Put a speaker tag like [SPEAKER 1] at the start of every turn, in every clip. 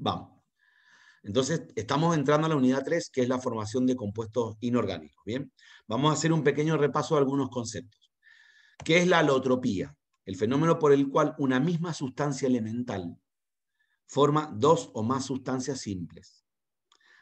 [SPEAKER 1] Vamos. Entonces, estamos entrando a la unidad 3, que es la formación de compuestos inorgánicos. Bien, vamos a hacer un pequeño repaso de algunos conceptos. ¿Qué es la alotropía? El fenómeno por el cual una misma sustancia elemental forma dos o más sustancias simples.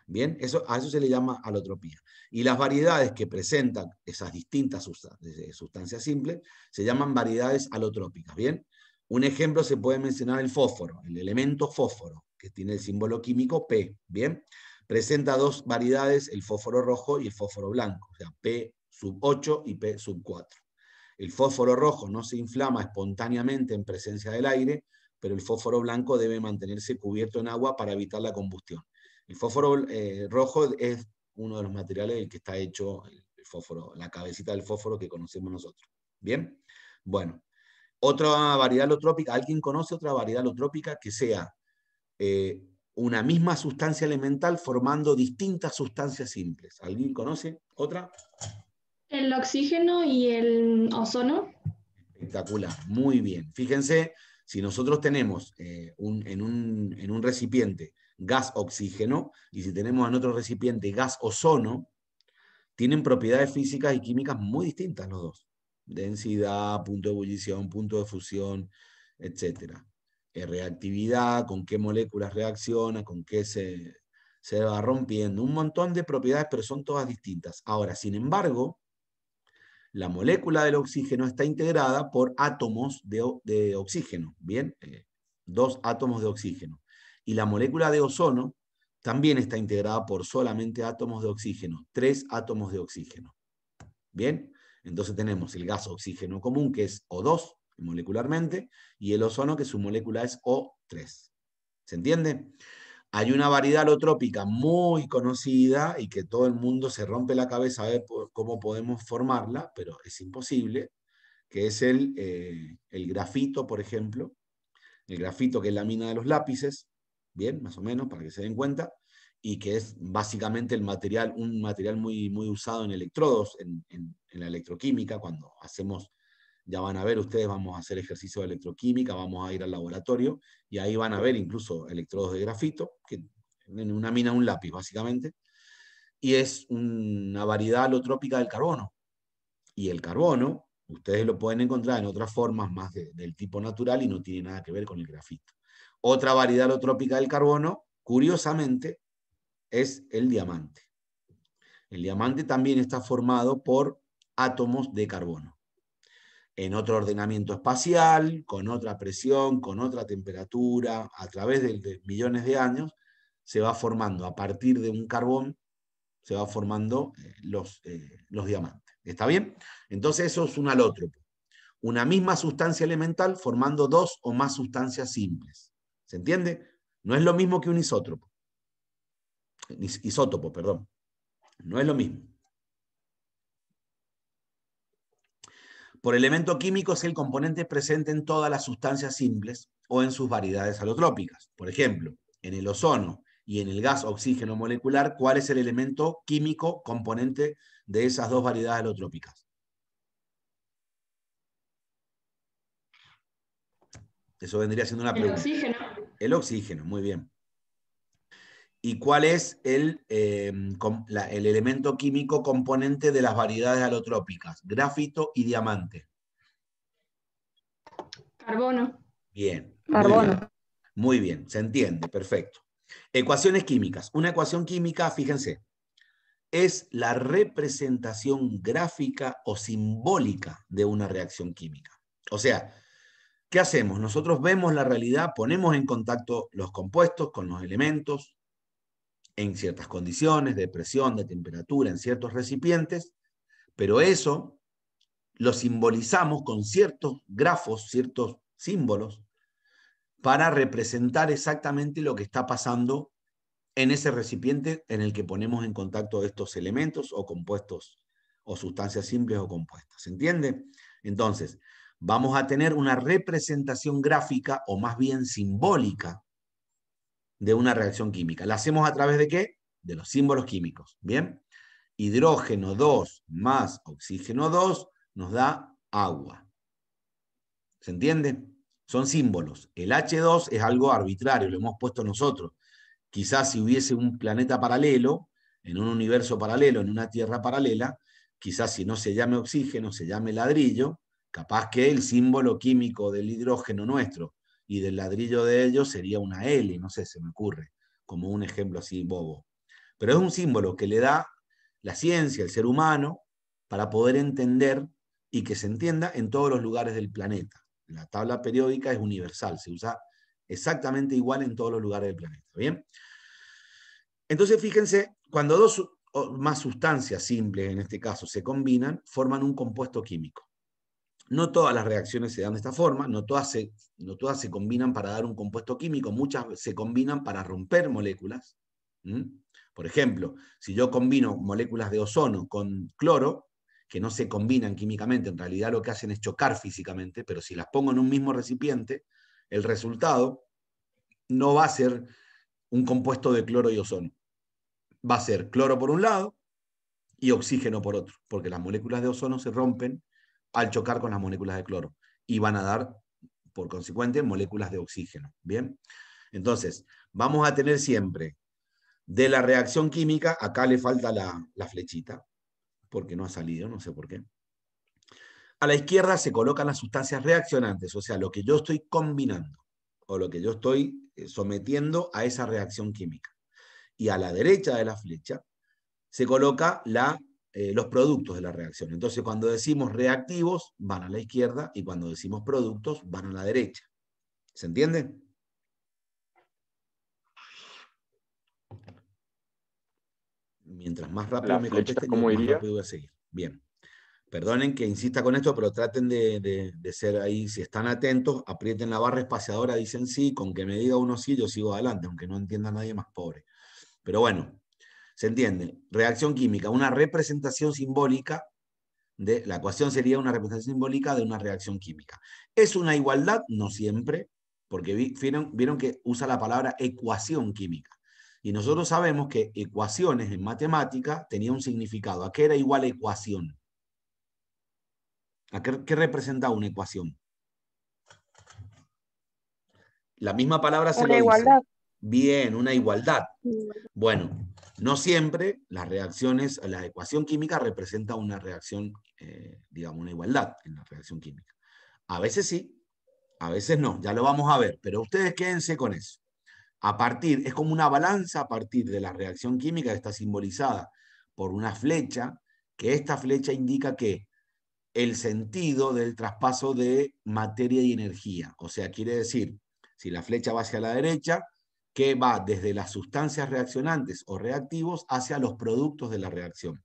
[SPEAKER 1] Bien, a eso se le llama alotropía. Y las variedades que presentan esas distintas sustancias, eh, sustancias simples se llaman variedades alotrópicas. Bien, un ejemplo se puede mencionar el fósforo, el elemento fósforo que tiene el símbolo químico P, ¿bien? Presenta dos variedades, el fósforo rojo y el fósforo blanco, o sea, P sub 8 y P sub 4. El fósforo rojo no se inflama espontáneamente en presencia del aire, pero el fósforo blanco debe mantenerse cubierto en agua para evitar la combustión. El fósforo eh, rojo es uno de los materiales del que está hecho el, fósforo, la cabecita del fósforo que conocemos nosotros. ¿Bien? Bueno, otra variedad lotrópica, ¿alguien conoce otra variedad lotrópica que sea eh, una misma sustancia elemental formando distintas sustancias simples. ¿Alguien conoce otra? El oxígeno y el ozono. Espectacular, muy bien. Fíjense, si nosotros tenemos eh, en, un, en un recipiente gas oxígeno y si tenemos en otro recipiente gas ozono, tienen propiedades físicas y químicas muy distintas los dos. Densidad, punto de ebullición, punto de fusión, etc reactividad, con qué moléculas reacciona, con qué se, se va rompiendo, un montón de propiedades, pero son todas distintas. Ahora, sin embargo, la molécula del oxígeno está integrada por átomos de, oxígeno, ¿bien? Eh, dos átomos de oxígeno. Y la molécula de ozono también está integrada por solamente átomos de oxígeno, tres átomos de oxígeno. ¿Bien? Entonces tenemos el gas oxígeno común, que es O2, molecularmente, y el ozono, que su molécula es O3. ¿Se entiende? Hay una variedad alotrópica muy conocida y que todo el mundo se rompe la cabeza a ver cómo podemos formarla, pero es imposible, que es el, eh, el grafito, por ejemplo. El grafito que es la mina de los lápices, bien, más o menos, para que se den cuenta, y que es básicamente el material, un material muy, muy usado en electrodos, en, en la electroquímica, cuando hacemos ya van a ver, ustedes vamos a hacer ejercicio de electroquímica, vamos a ir al laboratorio y ahí van a ver incluso electrodos de grafito, que en una mina un lápiz básicamente, y es una variedad alotrópica del carbono. Y el carbono, ustedes lo pueden encontrar en otras formas más del tipo natural y no tiene nada que ver con el grafito. Otra variedad alotrópica del carbono, curiosamente, es el diamante. El diamante también está formado por átomos de carbono en otro ordenamiento espacial, con otra presión, con otra temperatura, a través de, millones de años, se va formando a partir de un carbón, se va formando eh, eh, los, diamantes. ¿Está bien? Entonces eso es un alótropo. Una misma sustancia elemental formando dos o más sustancias simples. ¿Se entiende? No es lo mismo que un isótropo. Isótopo, perdón. No es lo mismo. Por elemento químico es el componente presente en todas las sustancias simples o en sus variedades alotrópicas. Por ejemplo, en el ozono y en el gas oxígeno molecular, ¿cuál es el elemento químico componente de esas dos variedades alotrópicas? Eso vendría siendo una pregunta. El oxígeno. El oxígeno, muy bien y cuál es el, eh, el elemento químico componente de las variedades alotrópicas, grafito y diamante. Carbono. Bien. Carbono. Muy bien, muy bien se entiende, perfecto. Ecuaciones químicas. Una ecuación química, fíjense, es la representación gráfica o simbólica de una reacción química. O sea, ¿qué hacemos? Nosotros vemos la realidad, ponemos en contacto los compuestos con los elementos, en ciertas condiciones de presión, de temperatura, en ciertos recipientes, pero eso lo simbolizamos con ciertos grafos, ciertos símbolos, para representar exactamente lo que está pasando en ese recipiente en el que ponemos en contacto estos elementos o compuestos o sustancias simples o compuestas. ¿Se entiende? Entonces, vamos a tener una representación gráfica o más bien simbólica de una reacción química. ¿La hacemos a través de qué? De los símbolos químicos. ¿Bien? Hidrógeno 2 más oxígeno 2 nos da agua. ¿Se entiende? Son símbolos. El H2 es algo arbitrario, lo hemos puesto nosotros. Quizás si hubiese un planeta paralelo, en un universo paralelo, en una Tierra paralela, quizás si no se llame oxígeno, se llame ladrillo, capaz que el símbolo químico del hidrógeno nuestro y del ladrillo de ellos sería una L, no sé, se me ocurre, como un ejemplo así bobo. Pero es un símbolo que le da la ciencia, el ser humano, para poder entender y que se entienda en todos los lugares del planeta. La tabla periódica es universal, se usa exactamente igual en todos los lugares del planeta. ¿Bien? Entonces, fíjense, cuando dos o más sustancias simples, en este caso, se combinan, forman un compuesto químico. No todas las reacciones se dan de esta forma, no todas, se, no todas se combinan para dar un compuesto químico, muchas se combinan para romper moléculas. Por ejemplo, si yo combino moléculas de ozono con cloro, que no se combinan químicamente, en realidad lo que hacen es chocar físicamente, pero si las pongo en un mismo recipiente, el resultado no va a ser un compuesto de cloro y ozono. Va a ser cloro por un lado y oxígeno por otro, porque las moléculas de ozono se rompen al chocar con las moléculas de cloro y van a dar, por consecuente, moléculas de oxígeno. Bien, entonces vamos a tener siempre de la reacción química, acá le falta la, la flechita, porque no ha salido, no sé por qué. A la izquierda se colocan las sustancias reaccionantes, o sea, lo que yo estoy combinando o lo que yo estoy eh, sometiendo a esa reacción química. Y a la derecha de la flecha se coloca la eh, los productos de la reacción. Entonces, cuando decimos reactivos, van a la izquierda y cuando decimos productos, van a la derecha. ¿Se entiende? Mientras más rápido me conteste más rápido voy a seguir. Bien. Perdonen que insista con esto, pero traten de, ser ahí, si están atentos, aprieten la barra espaciadora, dicen sí, con que me diga uno sí, yo sigo adelante, aunque no entienda nadie más pobre. Pero bueno, ¿Se entiende? Reacción química, una representación simbólica de la ecuación sería una representación simbólica de una reacción química. Es una igualdad, no siempre, porque vieron, que usa la palabra ecuación química. Y nosotros sabemos que ecuaciones en matemática tenía un significado. ¿A qué era igual ecuación? ¿A qué, representaba una ecuación? La misma palabra se una igualdad. Bien, una igualdad. Bueno, no siempre las reacciones, la ecuación química representa una reacción, eh, digamos, una igualdad en la reacción química. A veces sí, a veces no, ya lo vamos a ver, pero ustedes quédense con eso. A partir, es como una balanza a partir de la reacción química que está simbolizada por una flecha, que esta flecha indica que el sentido del traspaso de materia y energía. O sea, quiere decir, si la flecha va hacia la derecha, que va desde las sustancias reaccionantes o reactivos hacia los productos de la reacción.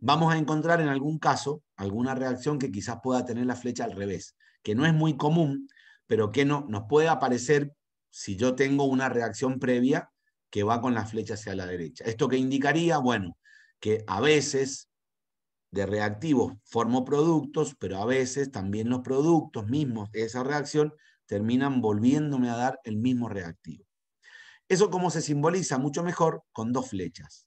[SPEAKER 1] Vamos a encontrar en algún caso alguna reacción que quizás pueda tener la flecha al revés, que no es muy común, pero que no, nos puede aparecer si yo tengo una reacción previa que va con la flecha hacia la derecha. Esto que indicaría, bueno, que a veces de reactivos formo productos, pero a veces también los productos mismos de esa reacción terminan volviéndome a dar el mismo reactivo. Eso como se simboliza mucho mejor con dos flechas.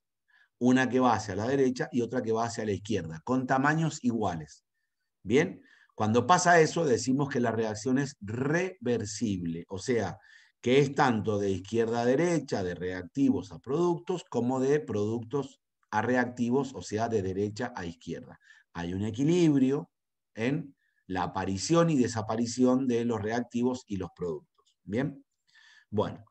[SPEAKER 1] Una que va hacia la derecha y otra que va hacia la izquierda, con tamaños iguales. Bien, cuando pasa eso decimos que la reacción es reversible, o sea, que es tanto de izquierda a derecha, de reactivos a productos, como de productos a reactivos, o sea, de derecha a izquierda. Hay un equilibrio en la aparición y desaparición de los reactivos y los productos. Bien, bueno,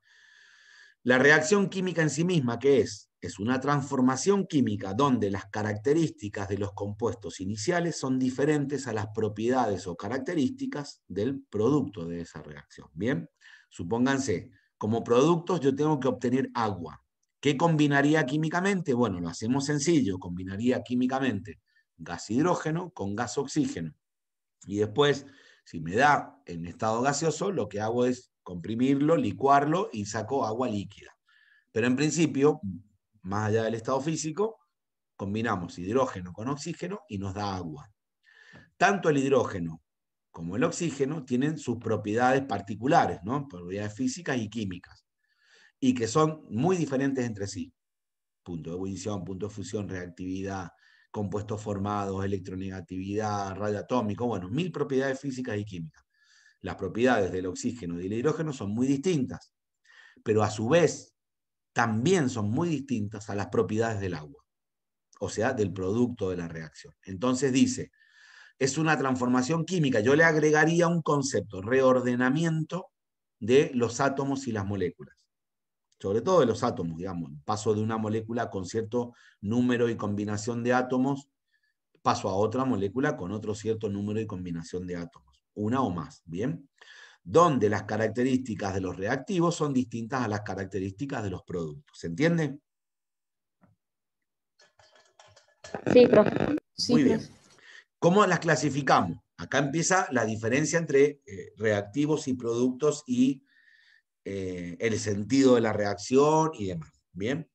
[SPEAKER 1] la reacción química en sí misma, ¿qué es? Es una transformación química donde las características de los compuestos iniciales son diferentes a las propiedades o características del producto de esa reacción. Bien, supónganse, como productos yo tengo que obtener agua. ¿Qué combinaría químicamente? Bueno, lo hacemos sencillo, combinaría químicamente gas hidrógeno con gas oxígeno. Y después, si me da en estado gaseoso, lo que hago es comprimirlo, licuarlo y sacó agua líquida. Pero en principio, más allá del estado físico, combinamos hidrógeno con oxígeno y nos da agua. Tanto el hidrógeno como el oxígeno tienen sus propiedades particulares, ¿no? propiedades físicas y químicas, y que son muy diferentes entre sí. Punto de ebullición, punto de fusión, reactividad, compuestos formados, electronegatividad, radio atómico, bueno, mil propiedades físicas y químicas las propiedades del oxígeno y del hidrógeno son muy distintas, pero a su vez también son muy distintas a las propiedades del agua, o sea, del producto de la reacción. Entonces dice, es una transformación química, yo le agregaría un concepto, reordenamiento de los átomos y las moléculas, sobre todo de los átomos, digamos, paso de una molécula con cierto número y combinación de átomos, paso a otra molécula con otro cierto número y combinación de átomos una o más, ¿bien? Donde las características de los reactivos son distintas a las características de los productos. ¿Se entiende? Sí, profe. Muy bien. ¿Cómo las clasificamos? Acá empieza la diferencia entre eh, reactivos y productos y eh, el sentido de la reacción y demás. Bien,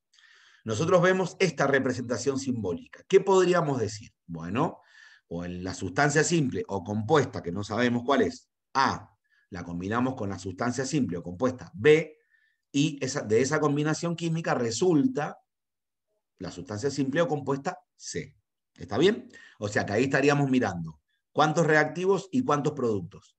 [SPEAKER 1] nosotros vemos esta representación simbólica. ¿Qué podríamos decir? Bueno, o en la sustancia simple o compuesta, que no sabemos cuál es, A, la combinamos con la sustancia simple o compuesta B, y esa, de esa combinación química resulta la sustancia simple o compuesta C. ¿Está bien? O sea que ahí estaríamos mirando cuántos reactivos y cuántos productos.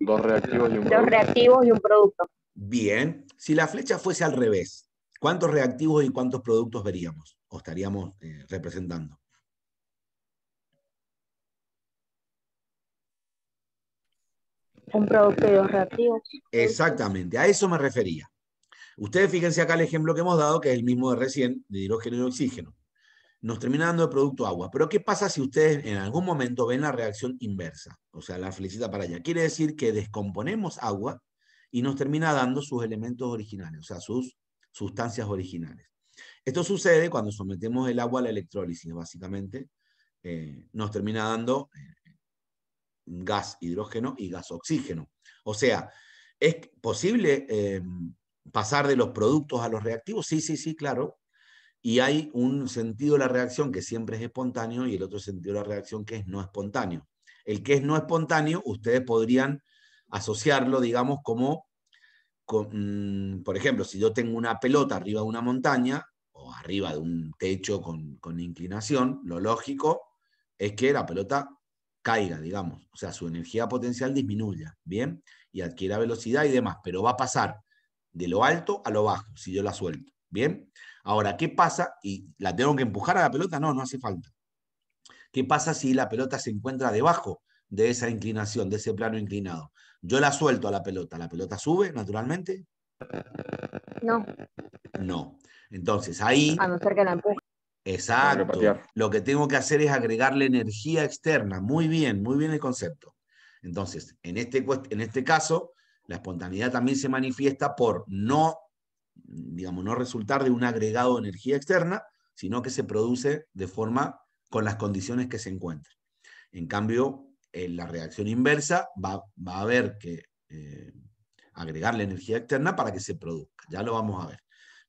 [SPEAKER 1] Dos reactivos y un producto. Bien, si la flecha fuese al revés, ¿cuántos reactivos y cuántos productos veríamos? o estaríamos eh, representando. Un producto reactivo. Exactamente, a eso me refería. Ustedes fíjense acá el ejemplo que hemos dado, que es el mismo de recién, de hidrógeno y oxígeno. Nos termina dando el producto agua. Pero ¿qué pasa si ustedes en algún momento ven la reacción inversa? O sea, la felicita para allá. Quiere decir que descomponemos agua y nos termina dando sus elementos originales, o sea, sus sustancias originales. Esto sucede cuando sometemos el agua a la electrólisis, básicamente eh, nos termina dando eh, gas hidrógeno y gas oxígeno. O sea, ¿es posible eh, pasar de los productos a los reactivos? Sí, sí, sí, claro. Y hay un sentido de la reacción que siempre es espontáneo y el otro sentido de la reacción que es no espontáneo. El que es no espontáneo, ustedes podrían asociarlo, digamos, como, mm, por ejemplo, si yo tengo una pelota arriba de una montaña, o arriba de un techo con, con, inclinación, lo lógico es que la pelota caiga, digamos, o sea, su energía potencial disminuya, ¿bien? Y adquiera velocidad y demás, pero va a pasar de lo alto a lo bajo si yo la suelto, ¿bien? Ahora, ¿qué pasa? ¿Y la tengo que empujar a la pelota? No, no hace falta. ¿Qué pasa si la pelota se encuentra debajo de esa inclinación, de ese plano inclinado? Yo la suelto a la pelota, ¿la pelota sube naturalmente? No. No. Entonces ahí... Exacto. Lo que tengo que hacer es agregarle energía externa. Muy bien, muy bien el concepto. Entonces, en este, en este caso, la espontaneidad también se manifiesta por no, digamos, no resultar de un agregado de energía externa, sino que se produce de forma con las condiciones que se encuentran. En cambio, en la reacción inversa va, a haber que agregar eh, agregarle energía externa para que se produzca. Ya lo vamos a ver.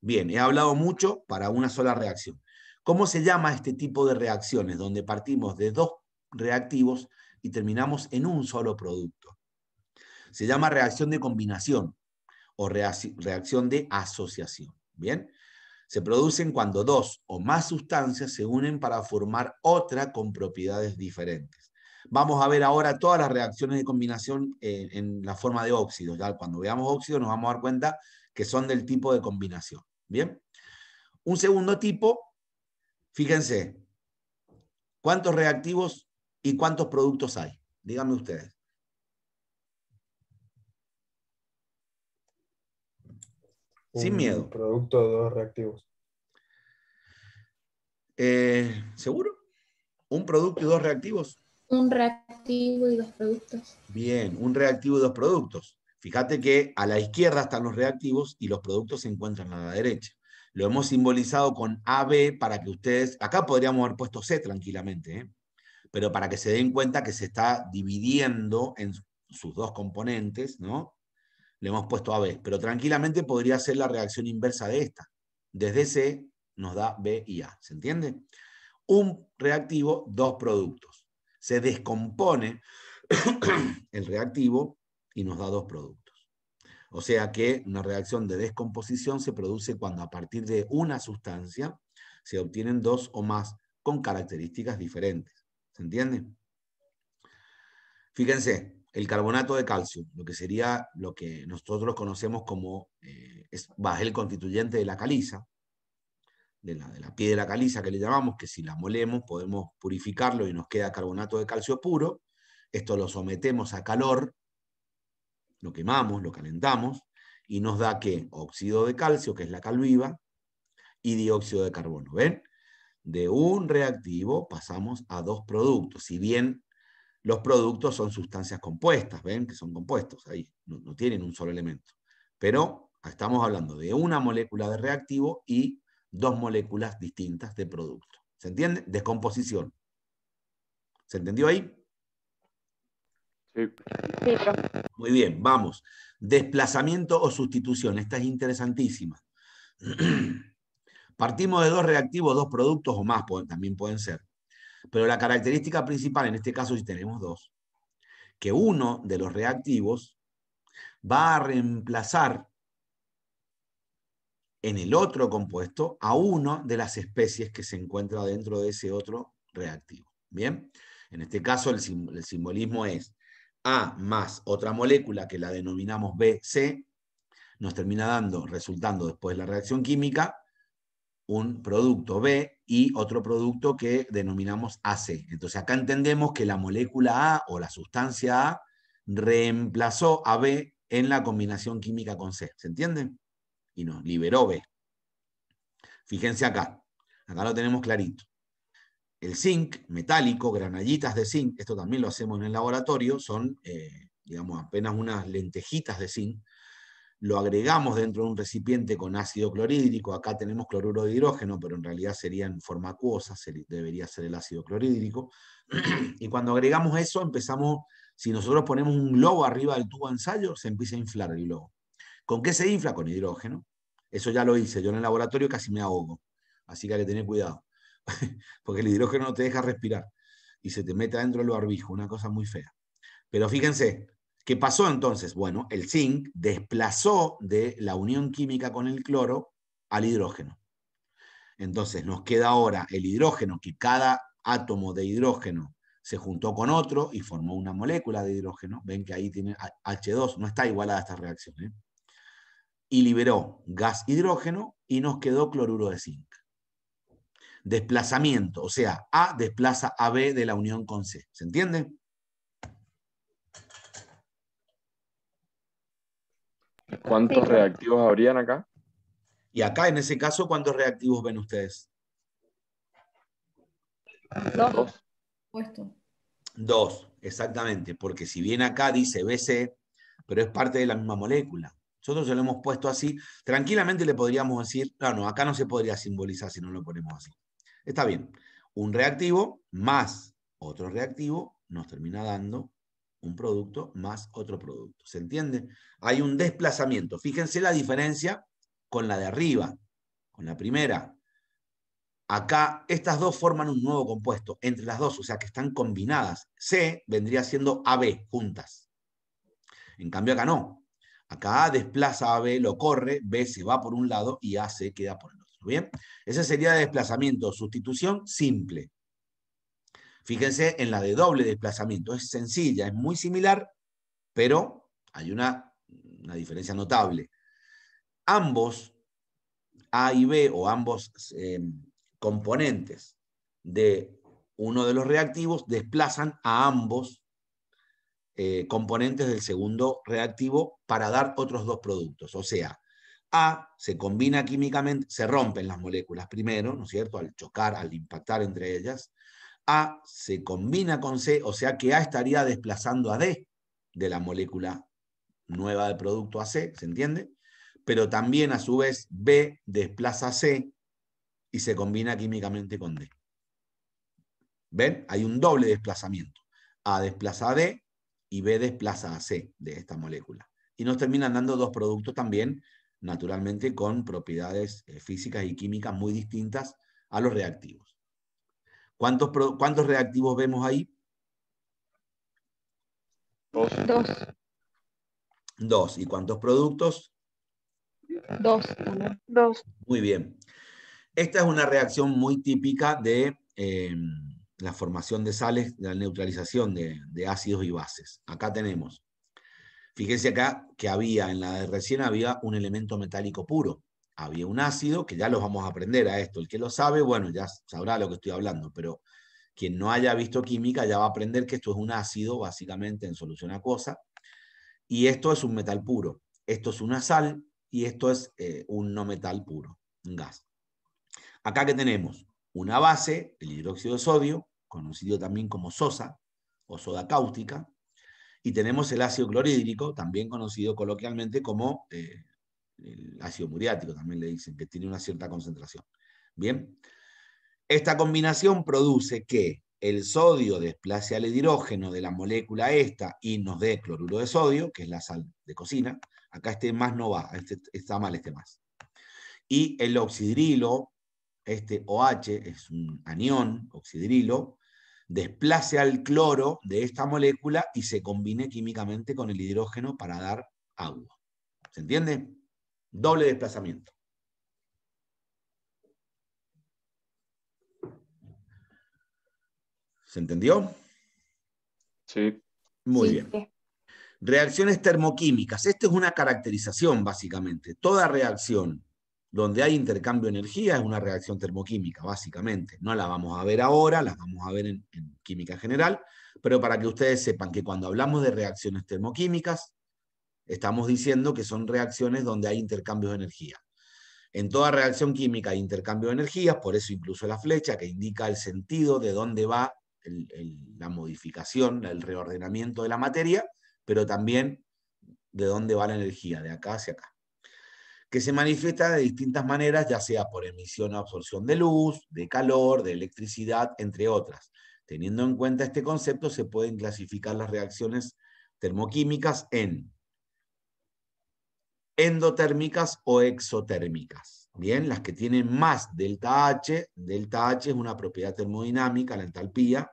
[SPEAKER 1] Bien, he hablado mucho para una sola reacción. ¿Cómo se llama este tipo de reacciones donde partimos de dos reactivos y terminamos en un solo producto? Se llama reacción de combinación o reacción de asociación. Bien, se producen cuando dos o más sustancias se unen para formar otra con propiedades diferentes. Vamos a ver ahora todas las reacciones de combinación eh, en, la forma de óxidos. Ya cuando veamos óxidos nos vamos a dar cuenta que son del tipo de combinación. Bien. Un segundo tipo, fíjense, ¿cuántos reactivos y cuántos productos hay? Díganme ustedes. Sin un miedo. Producto, dos reactivos. Eh, ¿Seguro? ¿Un producto y dos reactivos? Un reactivo y dos productos. Bien, un reactivo y dos productos. Fíjate que a la izquierda están los reactivos y los productos se encuentran a la derecha. Lo hemos simbolizado con AB para que ustedes, acá podríamos haber puesto C tranquilamente, ¿eh? pero para que se den cuenta que se está dividiendo en sus dos componentes, ¿no? Le hemos puesto AB, pero tranquilamente podría ser la reacción inversa de esta. Desde C nos da B y A, ¿se entiende? Un reactivo, dos productos. Se descompone el reactivo y nos da dos productos. O sea que una reacción de descomposición se produce cuando a partir de una sustancia se obtienen dos o más con características diferentes. ¿Se entiende? Fíjense, el carbonato de calcio, lo que sería lo que nosotros conocemos como eh, es el constituyente de la caliza, de la, de la piedra caliza que le llamamos, que si la molemos podemos purificarlo y nos queda carbonato de calcio puro. Esto lo sometemos a calor lo quemamos, lo calentamos y nos da qué óxido de calcio, que es la calviva, y dióxido de carbono. ¿Ven? De un reactivo pasamos a dos productos. Si bien los productos son sustancias compuestas, ¿ven? Que son compuestos ahí, no, no tienen un solo elemento. Pero estamos hablando de una molécula de reactivo y dos moléculas distintas de producto. ¿Se entiende? Descomposición. ¿Se entendió ahí? Muy bien, vamos. Desplazamiento o sustitución. Esta es interesantísima. Partimos de dos reactivos, dos productos o más, también pueden ser. Pero la característica principal, en este caso si tenemos dos, que uno de los reactivos va a reemplazar en el otro compuesto a uno de las especies que se encuentra dentro de ese otro reactivo. Bien, en este caso el simbolismo es a más otra molécula que la denominamos BC, nos termina dando, resultando después de la reacción química, un producto B y otro producto que denominamos AC. Entonces acá entendemos que la molécula A o la sustancia A reemplazó a B en la combinación química con C. ¿Se entiende? Y nos liberó B. Fíjense acá. Acá lo tenemos clarito el zinc metálico, granallitas de zinc, esto también lo hacemos en el laboratorio, son, eh, digamos, apenas unas lentejitas de zinc, lo agregamos dentro de un recipiente con ácido clorhídrico, acá tenemos cloruro de hidrógeno, pero en realidad sería en forma acuosa, debería ser el ácido clorhídrico, y cuando agregamos eso empezamos, si nosotros ponemos un globo arriba del tubo de ensayo, se empieza a inflar el globo. ¿Con qué se infla? Con hidrógeno. Eso ya lo hice, yo en el laboratorio casi me ahogo, así que hay que tener cuidado. porque el hidrógeno no te deja respirar y se te mete adentro el barbijo, una cosa muy fea. Pero fíjense, ¿qué pasó entonces? Bueno, el zinc desplazó de la unión química con el cloro al hidrógeno. Entonces nos queda ahora el hidrógeno, que cada átomo de hidrógeno se juntó con otro y formó una molécula de hidrógeno. Ven que ahí tiene H2, no está igualada esta reacción. ¿eh? Y liberó gas hidrógeno y nos quedó cloruro de zinc desplazamiento, o sea, A desplaza a B de la unión con C. ¿Se entiende? ¿Cuántos reactivos habrían acá? Y acá, en ese caso, ¿cuántos reactivos ven ustedes? Dos. Dos, Dos exactamente, porque si bien acá dice BC, pero es parte de la misma molécula. Nosotros se lo hemos puesto así. Tranquilamente le podríamos decir, no, ah, no, acá no se podría simbolizar si no lo ponemos así. Está bien. Un reactivo más otro reactivo nos termina dando un producto más otro producto. ¿Se entiende? Hay un desplazamiento. Fíjense la diferencia con la de arriba, con la primera. Acá estas dos forman un nuevo compuesto entre las dos, o sea que están combinadas. C vendría siendo AB juntas. En cambio acá no. Acá A desplaza a B, lo corre, B se va por un lado y A se queda por el ¿Bien? Ese sería de desplazamiento, sustitución simple. Fíjense en la de doble desplazamiento. Es sencilla, es muy similar, pero hay una, diferencia notable. Ambos, A y B, o ambos em, componentes de uno de los reactivos, desplazan a ambos eh, componentes del segundo reactivo para dar otros dos productos. O sea, a se combina químicamente, se rompen las moléculas primero, ¿no es cierto? Al chocar, al impactar entre ellas. A se combina con C, o sea que A estaría desplazando a D de la molécula nueva de producto a C, ¿se entiende? Pero también a su vez B desplaza a C y se combina químicamente con D. ¿Ven? Hay un doble desplazamiento. A desplaza a D y B desplaza a C de esta molécula. Y nos terminan dando dos productos también naturalmente con propiedades eh, físicas y químicas muy distintas a los reactivos. ¿Cuántos, cuántos reactivos vemos ahí? Dos. Dos. ¿Y cuántos productos? Dos. Dos. Muy bien. Esta es una reacción muy típica de eh, la formación de sales, de la neutralización de ácidos y bases. Acá tenemos Fíjense acá que había, en la de recién había un elemento metálico puro. Había un ácido, que ya los vamos a aprender a esto. El que lo sabe, bueno, ya sabrá lo que estoy hablando, pero quien no haya visto química ya va a aprender que esto es un ácido, básicamente, en solución acuosa. Y esto es un metal puro. Esto es una sal y esto es eh, un no metal puro, un gas. Acá que tenemos una base, el hidróxido de sodio, conocido también como sosa o soda cáustica, y tenemos el ácido clorhídrico, también conocido coloquialmente como eh, el ácido muriático, también le dicen, que tiene una cierta concentración. Bien, esta combinación produce que el sodio desplace al hidrógeno de la molécula esta y nos dé cloruro de sodio, que es la sal de cocina. Acá este más no va, este está mal este más. Y el oxidrilo, este OH es un anión, oxidrilo, desplace al cloro de esta molécula y se combine químicamente con el hidrógeno para dar agua. ¿Se entiende? Doble desplazamiento. ¿Se entendió? Sí. Muy bien. Reacciones termoquímicas. Esto es una caracterización, básicamente. Toda reacción donde hay intercambio de energía es una reacción termoquímica, básicamente. No la vamos a ver ahora, la vamos a ver en, química general, pero para que ustedes sepan que cuando hablamos de reacciones termoquímicas, estamos diciendo que son reacciones donde hay intercambios de energía. En toda reacción química hay intercambio de energía, por eso incluso la flecha que indica el sentido de dónde va la modificación, el reordenamiento de la materia, pero también de dónde va la energía, de acá hacia acá que se manifiesta de distintas maneras, ya sea por emisión o absorción de luz, de calor, de electricidad, entre otras. Teniendo en cuenta este concepto, se pueden clasificar las reacciones termoquímicas en endotérmicas o exotérmicas. Bien, las que tienen más delta H, delta H es una propiedad termodinámica, la entalpía,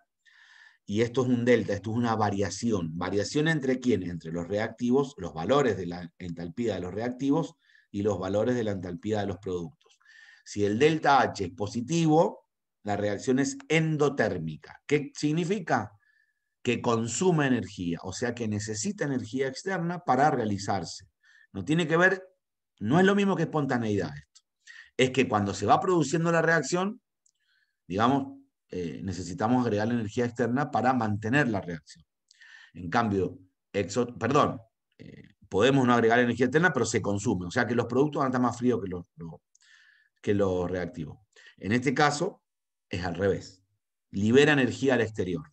[SPEAKER 1] y esto es un delta, esto es una variación. ¿Variación entre quién? Entre los reactivos, los valores de la entalpía de los reactivos y los valores de la entalpía de los productos. Si el delta H es positivo, la reacción es endotérmica. ¿Qué significa? Que consume energía, o sea que necesita energía externa para realizarse. No tiene que ver, no es lo mismo que espontaneidad esto. Es que cuando se va produciendo la reacción, digamos, eh, necesitamos agregar energía externa para mantener la reacción. En cambio, perdón, eh, podemos no agregar energía externa, pero se consume. O sea que los productos van a estar más fríos que los, que los reactivos. En este caso, es al revés. Libera energía al exterior.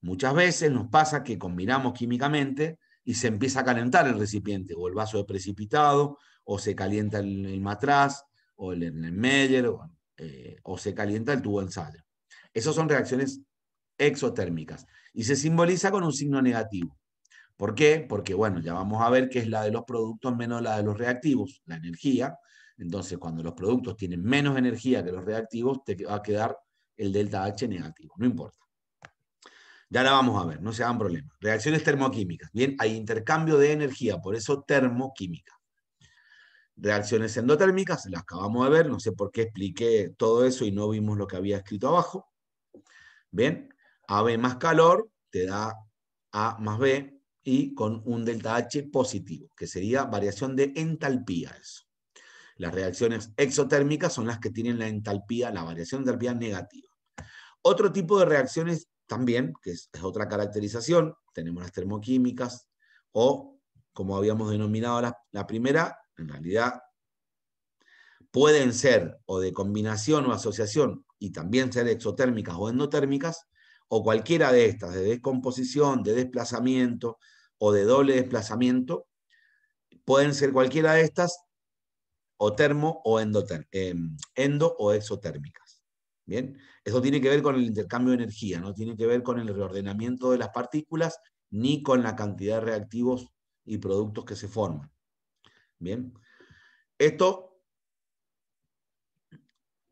[SPEAKER 1] Muchas veces nos pasa que combinamos químicamente y se empieza a calentar el recipiente, o el vaso de precipitado, o se calienta el, matraz, o el, el o, eh, o se calienta el tubo de ensayo. Esas son reacciones exotérmicas y se simboliza con un signo negativo. ¿Por qué? Porque, bueno, ya vamos a ver que es la de los productos menos la de los reactivos, la energía. Entonces, cuando los productos tienen menos energía que los reactivos, te va a quedar el delta H negativo, no importa. Ya la vamos a ver, no se hagan problemas. Reacciones termoquímicas. Bien, hay intercambio de energía, por eso termoquímica. Reacciones endotérmicas, las acabamos de ver, no sé por qué expliqué todo eso y no vimos lo que había escrito abajo. Bien, AB más calor te da A más B, y con un delta H positivo, que sería variación de entalpía eso. Las reacciones exotérmicas son las que tienen la entalpía, la variación de entalpía negativa. Otro tipo de reacciones también, que es, otra caracterización, tenemos las termoquímicas o, como habíamos denominado la primera, en realidad pueden ser o de combinación o asociación y también ser exotérmicas o endotérmicas, o cualquiera de estas, de descomposición, de desplazamiento, o de doble desplazamiento. Pueden ser cualquiera de estas, o termo o eh, endo o exotérmicas. Bien, eso tiene que ver con el intercambio de energía, no tiene que ver con el reordenamiento de las partículas ni con la cantidad de reactivos y productos que se forman. Bien, esto,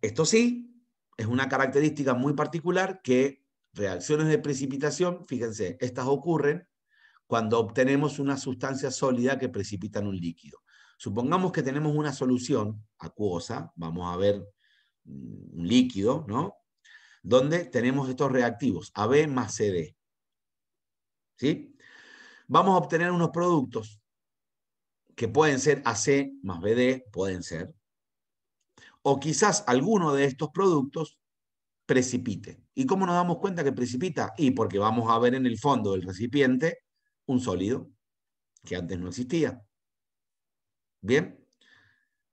[SPEAKER 1] esto sí es una característica muy particular que reacciones de precipitación, fíjense, estas ocurren cuando obtenemos una sustancia sólida que precipita en un líquido. Supongamos que tenemos una solución acuosa, vamos a ver mm, un líquido, ¿no? Donde tenemos estos reactivos, AB más CD. ¿Sí? Vamos a obtener unos productos que pueden ser AC más BD, pueden ser, o quizás alguno de estos productos precipite. ¿Y cómo nos damos cuenta que precipita? Y porque vamos a ver en el fondo del recipiente un sólido que antes no existía. Bien,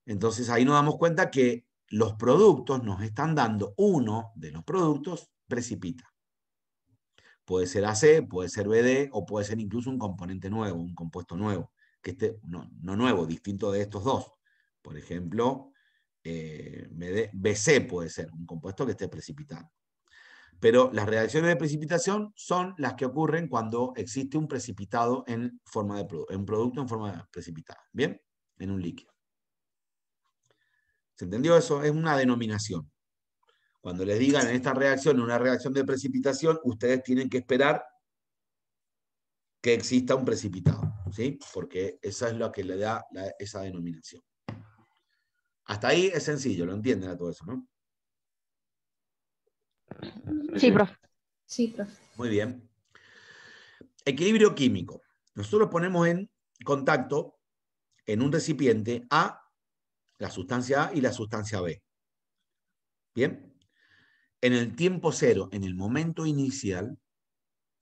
[SPEAKER 1] entonces ahí nos damos cuenta que los productos nos están dando, uno de los productos precipita. Puede ser AC, puede ser BD o puede ser incluso un componente nuevo, un compuesto nuevo, que esté, no, nuevo, distinto de estos dos. Por ejemplo, eh, BC puede ser un compuesto que esté precipitado. Pero las reacciones de precipitación son las que ocurren cuando existe un precipitado en forma de producto, un producto en forma de precipitada, ¿bien? En un líquido. ¿Se entendió eso? Es una denominación. Cuando les digan en esta reacción, una reacción de precipitación, ustedes tienen que esperar que exista un precipitado, ¿sí? Porque esa es lo que le da esa denominación. Hasta ahí es sencillo, lo entienden a todo eso, ¿no? Sí, profe. Muy bien. Equilibrio químico. Nosotros ponemos en contacto en un recipiente A, la sustancia A y la sustancia B. Bien. En el tiempo cero, en el momento inicial,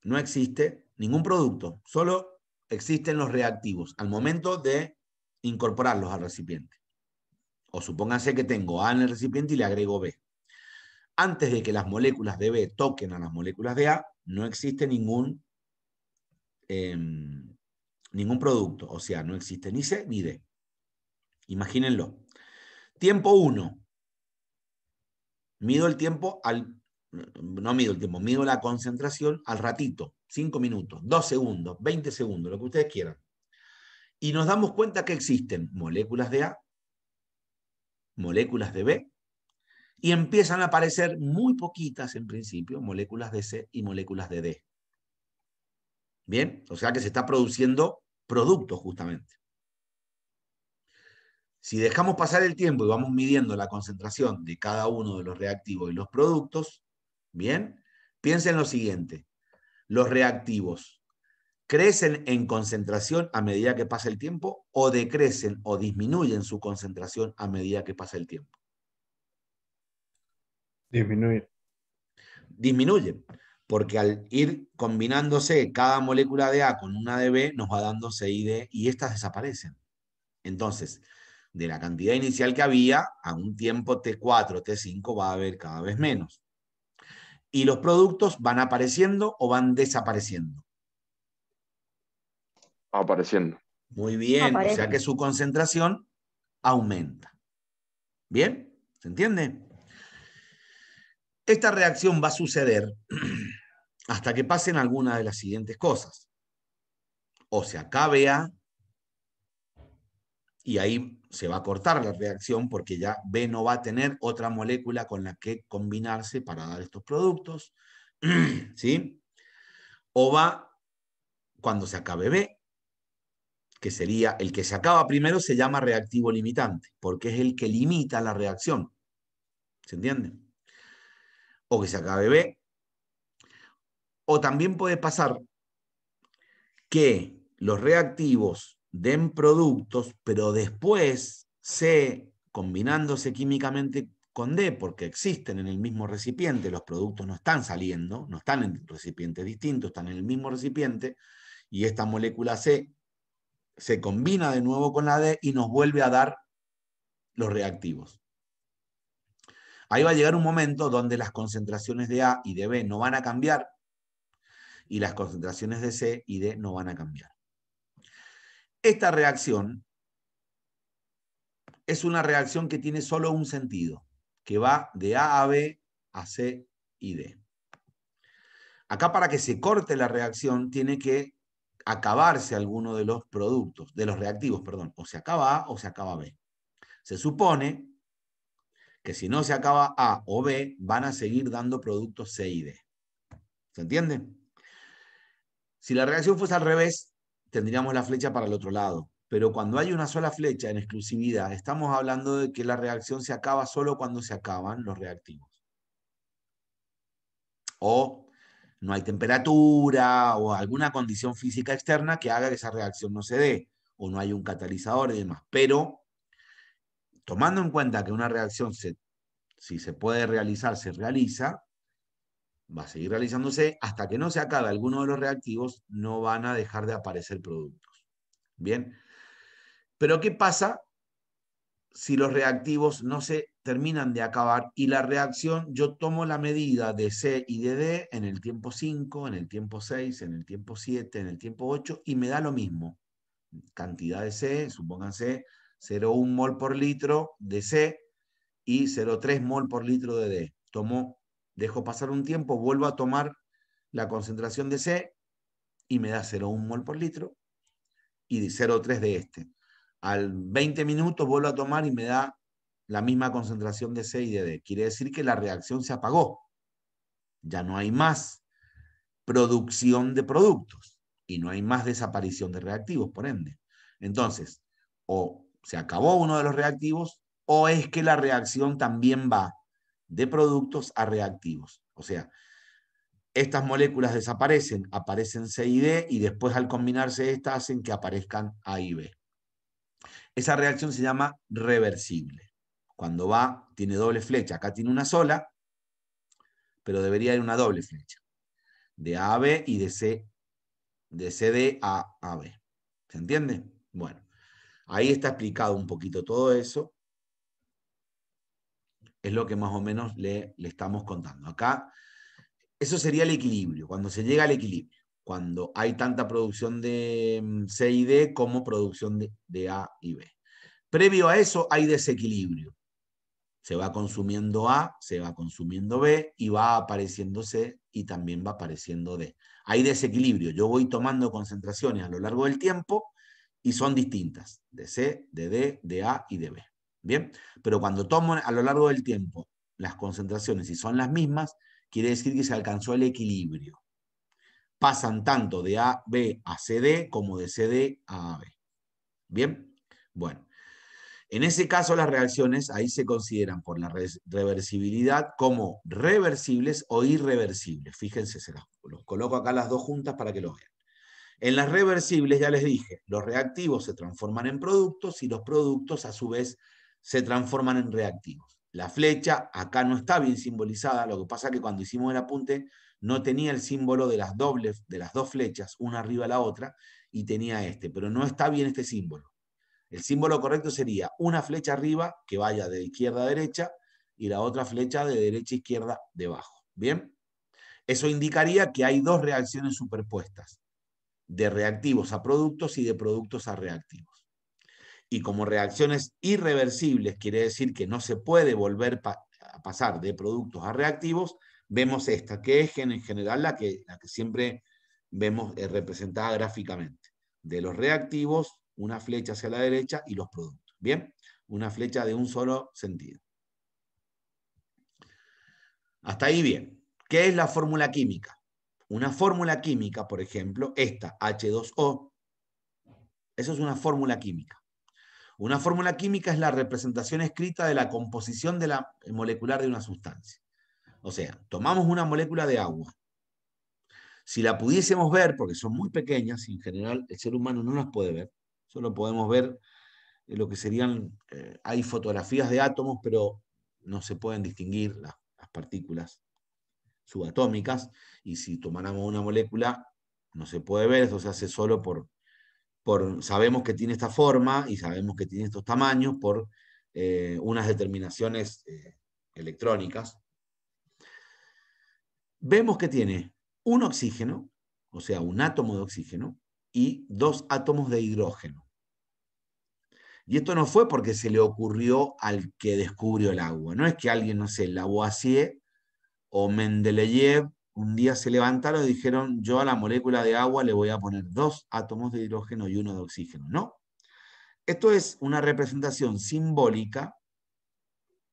[SPEAKER 1] no existe ningún producto, solo existen los reactivos al momento de incorporarlos al recipiente. O supóngase que tengo A en el recipiente y le agrego B antes de que las moléculas de B toquen a las moléculas de A, no existe ningún, em, ningún producto. O sea, no existe ni C ni D. Imagínenlo. Tiempo 1. Mido el tiempo al... No mido el tiempo, mido la concentración al ratito. 5 minutos, 2 segundos, 20 segundos, lo que ustedes quieran. Y nos damos cuenta que existen moléculas de A, moléculas de B y empiezan a aparecer muy poquitas en principio moléculas de C y moléculas de D. Bien, o sea que se está produciendo producto justamente. Si dejamos pasar el tiempo y vamos midiendo la concentración de cada uno de los reactivos y los productos, bien, piensen lo siguiente. Los reactivos crecen en concentración a medida que pasa el tiempo o decrecen o disminuyen su concentración a medida que pasa el tiempo. Disminuye. Disminuye, porque al ir combinándose cada molécula de A con una de B, nos va dando C y D, y estas desaparecen. Entonces, de la cantidad inicial que había, a un tiempo T4, T5 va a haber cada vez menos. Y los productos van apareciendo o van desapareciendo. Apareciendo. Muy bien, o sea que su concentración aumenta. ¿Bien? ¿Se entiende? Esta reacción va a suceder hasta que pasen algunas de las siguientes cosas. O se acabe A, y ahí se va a cortar la reacción porque ya B no va a tener otra molécula con la que combinarse para dar estos productos, ¿sí? O va cuando se acabe B, que sería el que se acaba primero se llama reactivo limitante, porque es el que limita la reacción. ¿Se entiende? o que se acabe B. O también puede pasar que los reactivos den productos, pero después C, combinándose químicamente con D, porque existen en el mismo recipiente, los productos no están saliendo, no están en recipientes distintos, están en el mismo recipiente, y esta molécula C se combina de nuevo con la D y nos vuelve a dar los reactivos. Ahí va a llegar un momento donde las concentraciones de A y de B no van a cambiar y las concentraciones de C y D no van a cambiar. Esta reacción es una reacción que tiene solo un sentido, que va de A a B a C y D. Acá para que se corte la reacción tiene que acabarse alguno de los productos, de los reactivos, perdón, o se acaba A o se acaba B. Se supone que si no se acaba A o B, van a seguir dando productos C y D. ¿Se entiende? Si la reacción fuese al revés, tendríamos la flecha para el otro lado. Pero cuando hay una sola flecha en exclusividad, estamos hablando de que la reacción se acaba solo cuando se acaban los reactivos. O no hay temperatura o alguna condición física externa que haga que esa reacción no se dé. O no hay un catalizador y demás. Pero tomando en cuenta que una reacción, si se puede realizar, se realiza, va a seguir realizándose, hasta que no se acabe alguno de los reactivos, no van a dejar de aparecer productos. Bien, pero ¿qué pasa si los reactivos no se terminan de acabar y la reacción, yo tomo la medida de C y de D en el tiempo 5, en el tiempo 6, en el tiempo 7, en el tiempo 8 y me da lo mismo. Cantidad de C, supónganse 0,1 mol por litro de C y 0,3 mol por litro de D. dejo pasar un tiempo, vuelvo a tomar la concentración de C y me da 0,1 mol por litro y 0,3 de este. Al 20 minutos vuelvo a tomar y me da la misma concentración de C y de D. Quiere decir que la reacción se apagó. Ya no hay más producción de productos y no hay más desaparición de reactivos, por ende. Entonces, o se acabó uno de los reactivos o es que la reacción también va de productos a reactivos. O sea, estas moléculas desaparecen, aparecen C y D y después al combinarse estas hacen que aparezcan A y B. Esa reacción se llama reversible. Cuando va, tiene doble flecha. Acá tiene una sola, pero debería ir una doble flecha. De A a B y de C, de CD a AB. ¿Se entiende? Bueno. Ahí está explicado un poquito todo eso. Es lo que más o menos le, estamos contando. Acá, eso sería el equilibrio, cuando se llega al equilibrio, cuando hay tanta producción de mm, C y D como producción de, de A y B. Previo a eso hay desequilibrio. Se va consumiendo A, se va consumiendo B y va apareciendo C y también va apareciendo D. Hay desequilibrio. Yo voy tomando concentraciones a lo largo del tiempo y son distintas, de C, de D, de A y de B. Bien, pero cuando tomo a lo largo del tiempo las concentraciones y son las mismas, quiere decir que se alcanzó el equilibrio. Pasan tanto de A, B a C, D, como de C, D a AB. Bien, bueno. En ese caso, las reacciones ahí se consideran por la reversibilidad como reversibles o irreversibles. Fíjense, se las coloco acá las dos juntas para que lo vean. En las reversibles, ya les dije, los reactivos se transforman en productos y los productos a su vez se transforman en reactivos. La flecha acá no está bien simbolizada, lo que pasa es que cuando hicimos el apunte no tenía el símbolo de las dobles, de las dos flechas, una arriba a la otra, y tenía este, pero no está bien este símbolo. El símbolo correcto sería una flecha arriba que vaya de izquierda a derecha y la otra flecha de derecha a izquierda debajo. ¿Bien? Eso indicaría que hay dos reacciones superpuestas de reactivos a productos y de productos a reactivos. Y como reacciones irreversibles, quiere decir que no se puede volver a pasar de productos a reactivos, vemos esta, que es en general la que, siempre vemos eh, representada gráficamente. De los reactivos, una flecha hacia la derecha y los productos. Bien, una flecha de un solo sentido. Hasta ahí bien. ¿Qué es la fórmula química? una fórmula química, por ejemplo, esta, H2O, eso es una fórmula química. Una fórmula química es la representación escrita de la composición de la molecular de una sustancia. O sea, tomamos una molécula de agua. Si la pudiésemos ver, porque son muy pequeñas, y en general el ser humano no las puede ver, solo podemos ver eh, lo que serían, eh, hay fotografías de átomos, pero no se pueden distinguir las partículas subatómicas, y si tomáramos una molécula, no se puede ver, eso se hace solo por, sabemos que tiene esta forma y sabemos que tiene estos tamaños por eh, unas determinaciones eh, electrónicas. Vemos que tiene un oxígeno, o sea, un átomo de oxígeno, y dos átomos de hidrógeno. Y esto no fue porque se le ocurrió al que descubrió el agua, no es que alguien, no sé, la Lavoisier o Mendeleev un día se levantaron y dijeron, yo a la molécula de agua le voy a poner dos átomos de hidrógeno y uno de oxígeno. No. Esto es una representación simbólica,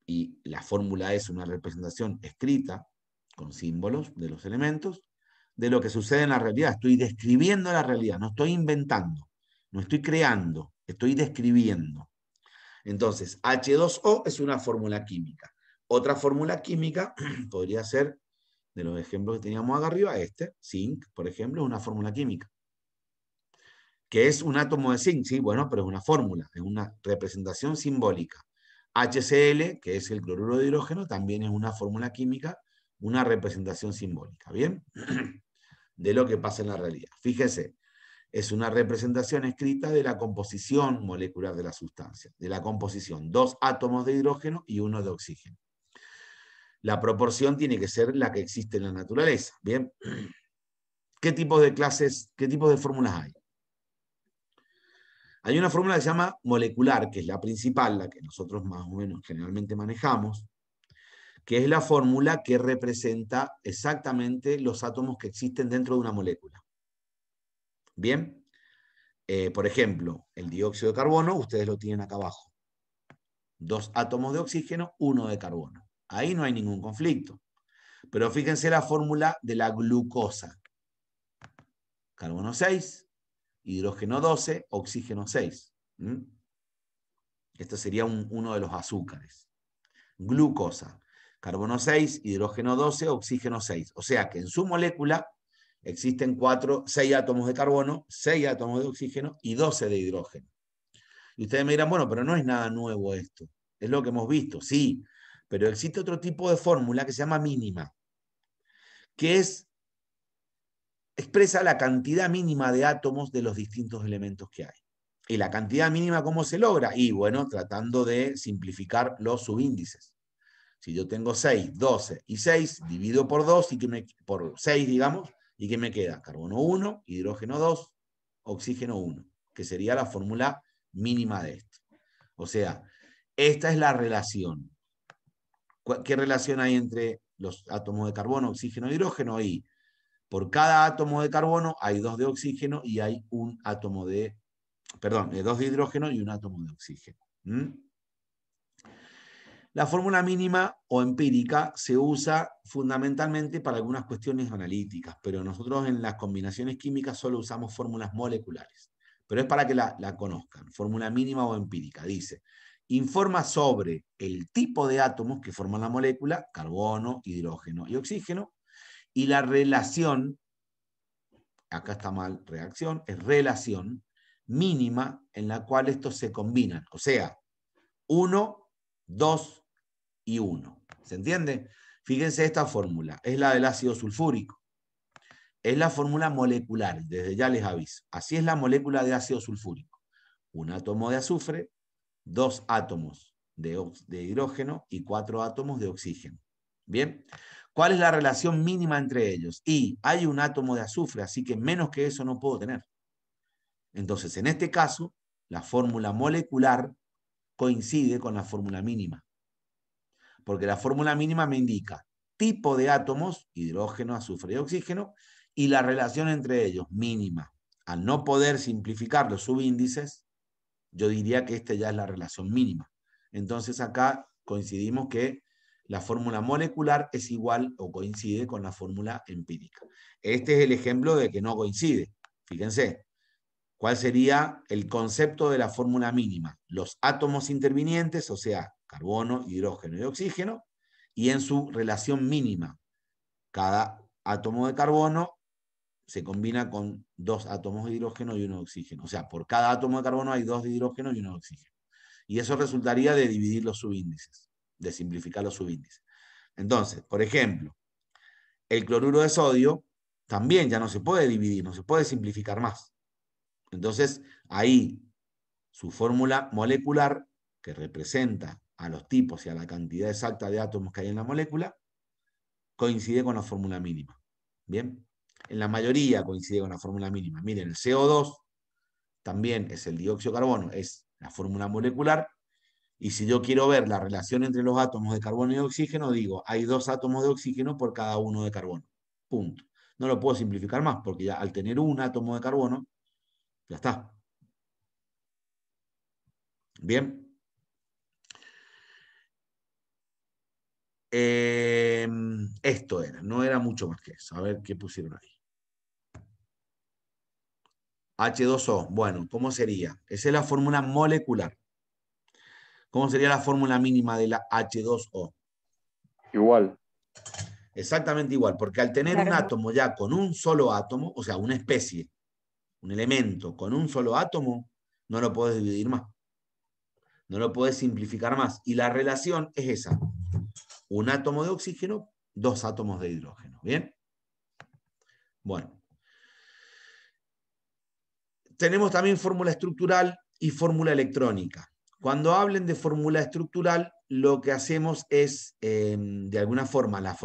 [SPEAKER 1] y la fórmula es una representación escrita con símbolos de los elementos, de lo que sucede en la realidad. Estoy describiendo la realidad, no estoy inventando, no estoy creando, estoy describiendo. Entonces, H2O es una fórmula química. Otra fórmula química podría ser, de los ejemplos que teníamos acá arriba, este, zinc, por ejemplo, es una fórmula química. Que es un átomo de zinc, sí, bueno, pero es una fórmula, es una representación simbólica. HCl, que es el cloruro de hidrógeno, también es una fórmula química, una representación simbólica, ¿bien? De lo que pasa en la realidad. Fíjese, es una representación escrita de la composición molecular de la sustancia, de la composición, dos átomos de hidrógeno y uno de oxígeno la proporción tiene que ser la que existe en la naturaleza. Bien. ¿Qué tipos de clases, qué tipo de fórmulas hay? Hay una fórmula que se llama molecular, que es la principal, la que nosotros más o menos generalmente manejamos, que es la fórmula que representa exactamente los átomos que existen dentro de una molécula. Bien, eh, por ejemplo, el dióxido de carbono, ustedes lo tienen acá abajo. Dos átomos de oxígeno, uno de carbono. Ahí no hay ningún conflicto. Pero fíjense la fórmula de la glucosa. Carbono 6, hidrógeno 12, oxígeno 6. Este sería uno de los azúcares. Glucosa. Carbono 6, hidrógeno 12, oxígeno 6. O sea que en su molécula existen 6 átomos de carbono, 6 átomos de oxígeno y 12 de hidrógeno. Y ustedes me dirán, bueno, pero no es nada nuevo esto. Es lo que hemos visto. Sí, pero existe otro tipo de fórmula que se llama mínima, que es, expresa la cantidad mínima de átomos de los distintos elementos que hay. ¿Y la cantidad mínima cómo se logra? Y bueno, tratando de simplificar los subíndices. Si yo tengo 6, 12 y 6, divido por 2 y que me, por 6, digamos, y qué me queda carbono 1, hidrógeno 2, oxígeno 1, que sería la fórmula mínima de esto. O sea, esta es la relación ¿Qué relación hay entre los átomos de carbono, oxígeno y hidrógeno? Y por cada átomo de carbono hay dos de oxígeno y hay un átomo de, perdón, eh, dos de hidrógeno y un átomo de oxígeno. La fórmula mínima o empírica se usa fundamentalmente para algunas cuestiones analíticas, pero nosotros en las combinaciones químicas solo usamos fórmulas moleculares. Pero es para que la conozcan. Fórmula mínima o empírica. Dice, informa sobre el tipo de átomos que forman la molécula, carbono, hidrógeno y oxígeno, y la relación, acá está mal, reacción, es relación mínima en la cual estos se combinan, o sea, 1, 2 y 1. ¿Se entiende? Fíjense esta fórmula, es la del ácido sulfúrico. Es la fórmula molecular, desde ya les aviso. Así es la molécula de ácido sulfúrico. Un átomo de azufre dos átomos de, hidrógeno y cuatro átomos de oxígeno. Bien, ¿cuál es la relación mínima entre ellos? Y hay un átomo de azufre, así que menos que eso no puedo tener. Entonces, en este caso, la fórmula molecular coincide con la fórmula mínima. Porque la fórmula mínima me indica tipo de átomos, hidrógeno, azufre y oxígeno, y la relación entre ellos, mínima. Al no poder simplificar los subíndices, yo diría que esta ya es la relación mínima. Entonces acá coincidimos que la fórmula molecular es igual o coincide con la fórmula empírica. Este es el ejemplo de que no coincide. Fíjense, ¿cuál sería el concepto de la fórmula mínima? Los átomos intervinientes, o sea, carbono, hidrógeno y oxígeno, y en su relación mínima, cada átomo de carbono se combina con dos átomos de hidrógeno y uno de oxígeno. O sea, por cada átomo de carbono hay dos de hidrógeno y uno de oxígeno. Y eso resultaría de dividir los subíndices, de simplificar los subíndices. Entonces, por ejemplo, el cloruro de sodio también ya no se puede dividir, no se puede simplificar más. Entonces, ahí su fórmula molecular, que representa a los tipos y a la cantidad exacta de átomos que hay en la molécula, coincide con la fórmula mínima. Bien en la mayoría coincide con la fórmula mínima. Miren, el CO2 también es el dióxido de carbono, es la fórmula molecular. Y si yo quiero ver la relación entre los átomos de carbono y de oxígeno, digo, hay dos átomos de oxígeno por cada uno de carbono. Punto. No lo puedo simplificar más, porque ya al tener un átomo de carbono, ya está. Bien. Em, esto era, no era mucho más que eso. A ver qué pusieron ahí. H2O, bueno, ¿cómo sería? Esa es la fórmula molecular. ¿Cómo sería la fórmula mínima de la H2O? Igual. Exactamente igual, porque al tener un átomo ya con un solo átomo, o sea, una especie, un elemento con un solo átomo, no lo puedes dividir más. No lo puedes simplificar más. Y la relación es esa un átomo de oxígeno, dos átomos de hidrógeno. ¿Bien? Bueno. Tenemos también fórmula estructural y fórmula electrónica. Cuando hablen de fórmula estructural, lo que hacemos es, em, de alguna forma, a la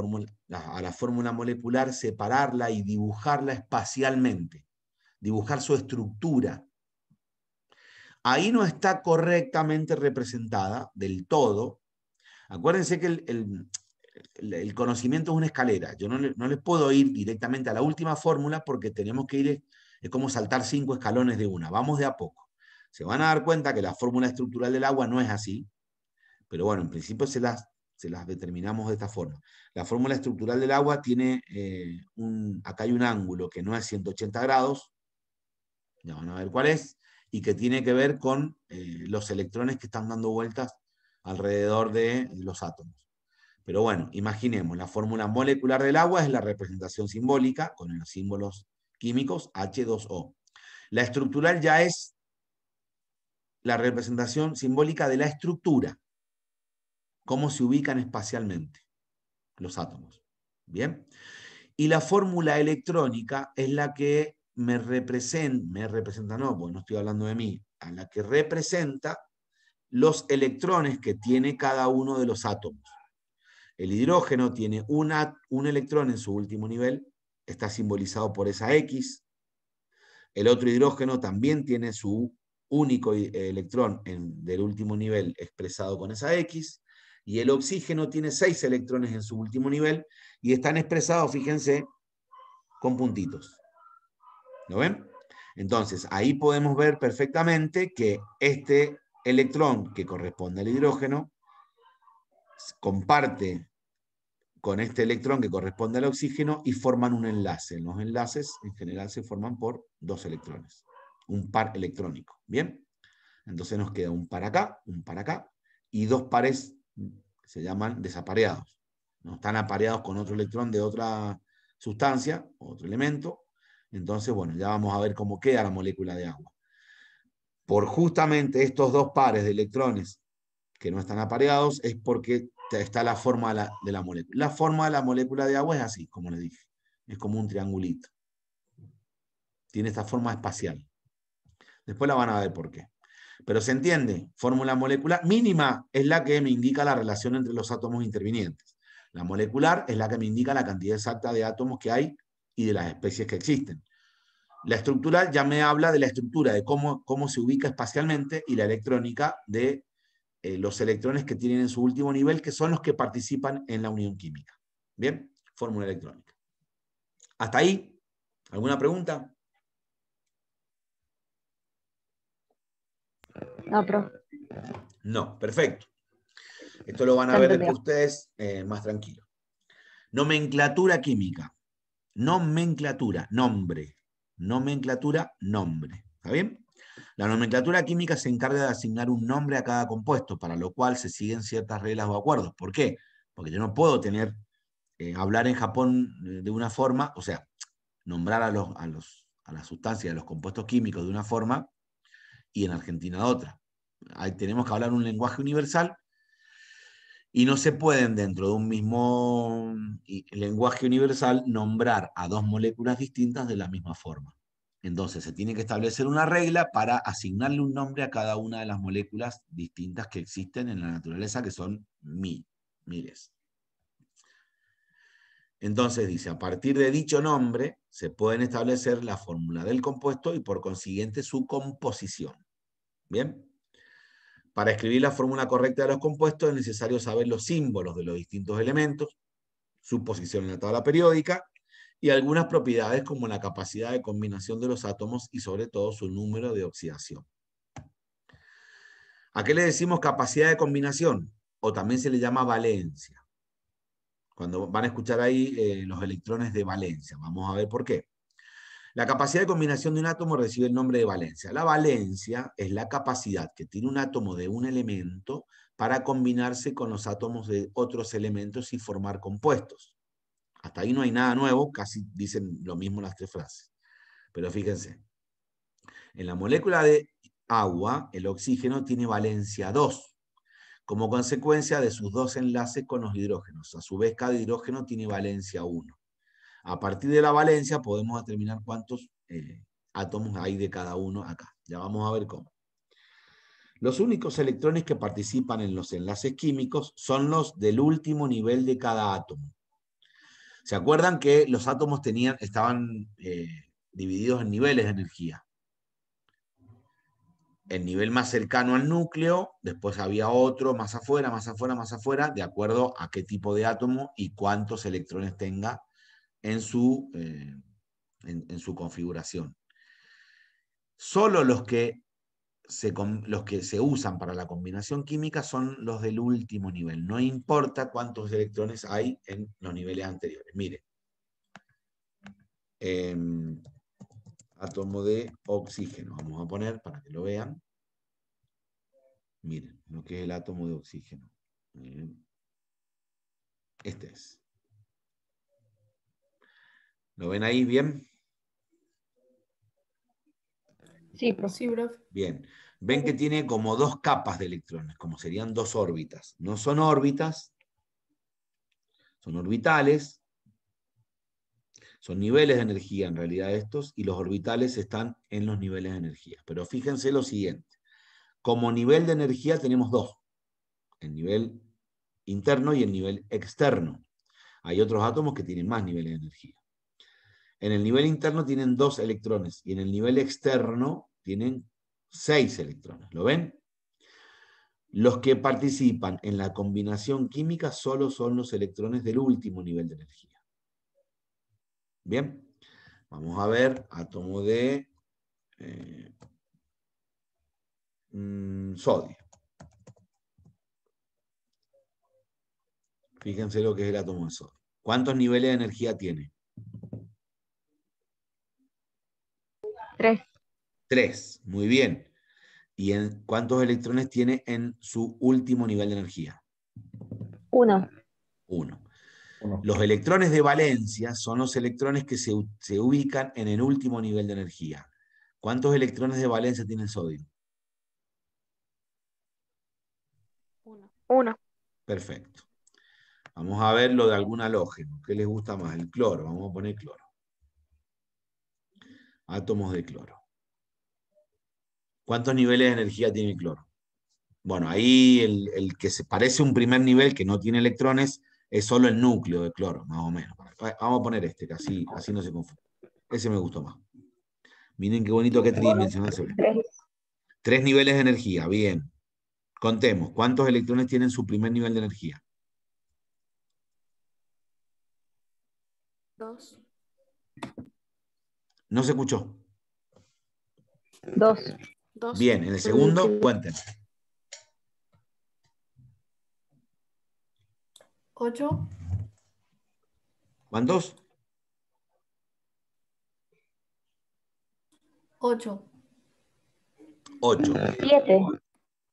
[SPEAKER 1] fórmula molecular separarla y dibujarla espacialmente, dibujar su estructura. Ahí no está correctamente representada del todo Acuérdense que el, conocimiento es una escalera. Yo no, les puedo ir directamente a la última fórmula porque tenemos que ir, es como saltar cinco escalones de una, vamos de a poco. Se van a dar cuenta que la fórmula estructural del agua no es así, pero bueno, en principio se las, determinamos de esta forma. La fórmula estructural del agua tiene, eh, un, acá hay un ángulo que no es 180 grados, ya van a ver cuál es, y que tiene que ver con eh, los electrones que están dando vueltas alrededor de los átomos. Pero bueno, imaginemos, la fórmula molecular del agua es la representación simbólica con los símbolos químicos H2O. La estructural ya es la representación simbólica de la estructura, cómo se ubican espacialmente los átomos. ¿Bien? Y la fórmula electrónica es la que me representa, me representa, no, porque no estoy hablando de mí, a la que representa los electrones que tiene cada uno de los átomos. El hidrógeno tiene un electrón en su último nivel, está simbolizado por esa X. El otro hidrógeno también tiene su único electrón en, del último nivel expresado con esa X. Y el oxígeno tiene seis electrones en su último nivel y están expresados, fíjense, con puntitos. ¿Lo ven? Entonces, ahí podemos ver perfectamente que este electrón que corresponde al hidrógeno comparte con este electrón que corresponde al oxígeno y forman un enlace. Los enlaces en general se forman por dos electrones, un par electrónico. ¿Bien? Entonces nos queda un par acá, un par acá y dos pares se llaman desapareados. No están apareados con otro electrón de otra sustancia, otro elemento. Entonces, bueno, ya vamos a ver cómo queda la molécula de agua por justamente estos dos pares de electrones que no están apareados, es porque está la forma de la, molécula. La forma de la molécula de agua es así, como le dije. Es como un triangulito. Tiene esta forma espacial. Después la van a ver por qué. Pero se entiende, fórmula molecular mínima es la que me indica la relación entre los átomos intervinientes. La molecular es la que me indica la cantidad exacta de átomos que hay y de las especies que existen. La estructura, ya me habla de la estructura, de cómo, cómo se ubica espacialmente, y la electrónica de eh, los electrones que tienen en su último nivel, que son los que participan en la unión química. Bien, fórmula electrónica. ¿Hasta ahí? ¿Alguna pregunta? No, No, perfecto. Esto lo van a ver ustedes eh, más tranquilo. Nomenclatura química. Nomenclatura, nombre. Nomenclatura, nombre. ¿Está bien? La nomenclatura química se encarga de asignar un nombre a cada compuesto, para lo cual se siguen ciertas reglas o acuerdos. ¿Por qué? Porque yo no puedo tener, eh, hablar en Japón eh, de una forma, o sea, nombrar a, los, a, los, a las sustancias, a los compuestos químicos de una forma y en Argentina de otra. Ahí tenemos que hablar un lenguaje universal y no se pueden dentro de un mismo lenguaje universal nombrar a dos moléculas distintas de la misma forma. Entonces se tiene que establecer una regla para asignarle un nombre a cada una de las moléculas distintas que existen en la naturaleza, que son miles. Entonces dice, a partir de dicho nombre se pueden establecer la fórmula del compuesto y por consiguiente su composición. ¿Bien? Para escribir la fórmula correcta de los compuestos es necesario saber los símbolos de los distintos elementos, su posición en la tabla periódica y algunas propiedades como la capacidad de combinación de los átomos y sobre todo su número de oxidación. ¿A qué le decimos capacidad de combinación? O también se le llama valencia. Cuando van a escuchar ahí eh, los electrones de valencia, vamos a ver por qué. La capacidad de combinación de un átomo recibe el nombre de valencia. La valencia es la capacidad que tiene un átomo de un elemento para combinarse con los átomos de otros elementos y formar compuestos. Hasta ahí no hay nada nuevo, casi dicen lo mismo las tres frases. Pero fíjense, en la molécula de agua, el oxígeno tiene valencia 2, como consecuencia de sus dos enlaces con los hidrógenos. A su vez, cada hidrógeno tiene valencia 1. A partir de la valencia podemos determinar cuántos eh, átomos hay de cada uno acá. Ya vamos a ver cómo. Los únicos electrones que participan en los enlaces químicos son los del último nivel de cada átomo. ¿Se acuerdan que los átomos tenían, estaban eh, divididos en niveles de energía? El nivel más cercano al núcleo, después había otro más afuera, más afuera, más afuera, de acuerdo a qué tipo de átomo y cuántos electrones tenga en su, eh, en, su configuración. Solo los que, se, los que se usan para la combinación química son los del último nivel. No importa cuántos electrones hay en los niveles anteriores. Mire. Em, átomo de oxígeno. Vamos a poner para que lo vean. Miren lo que es el átomo de oxígeno. Este es. ¿Lo ven ahí bien? Sí, posible. Bien. Ven que tiene como dos capas de electrones, como serían dos órbitas. No son órbitas, son orbitales, son niveles de energía en realidad estos, y los orbitales están en los niveles de energía. Pero fíjense lo siguiente, como nivel de energía tenemos dos, el nivel interno y el nivel externo. Hay otros átomos que tienen más niveles de energía en el nivel interno tienen dos electrones y en el nivel externo tienen seis electrones. ¿Lo ven? Los que participan en la combinación química solo son los electrones del último nivel de energía. Bien, vamos a ver átomo de eh, mm, sodio. Fíjense lo que es el átomo de sodio. ¿Cuántos niveles de energía tiene? Tres. Tres, muy bien. ¿Y en cuántos electrones tiene en su último nivel de energía? Uno. Uno. Los electrones de valencia son los electrones que se, ubican en el último nivel de energía. ¿Cuántos electrones de valencia tiene el sodio? Uno. Uno. Perfecto. Vamos a ver lo de algún halógeno. ¿Qué les gusta más? El cloro. Vamos a poner cloro átomos de cloro. ¿Cuántos niveles de energía tiene el cloro? Bueno, ahí el, que se parece un primer nivel que no tiene electrones es solo el núcleo de cloro, más o menos. Ah, vamos a poner este, que así, no se confunde. Ese me gustó más. Miren qué bonito, que tridimensional se ve. Tres niveles de energía, bien. Contemos, ¿cuántos electrones tienen su primer nivel de energía? Dos. No se escuchó. Dos. Bien, en el segundo, cuenten. Ocho. ¿Cuántos? dos? Ocho. Ocho. Siete.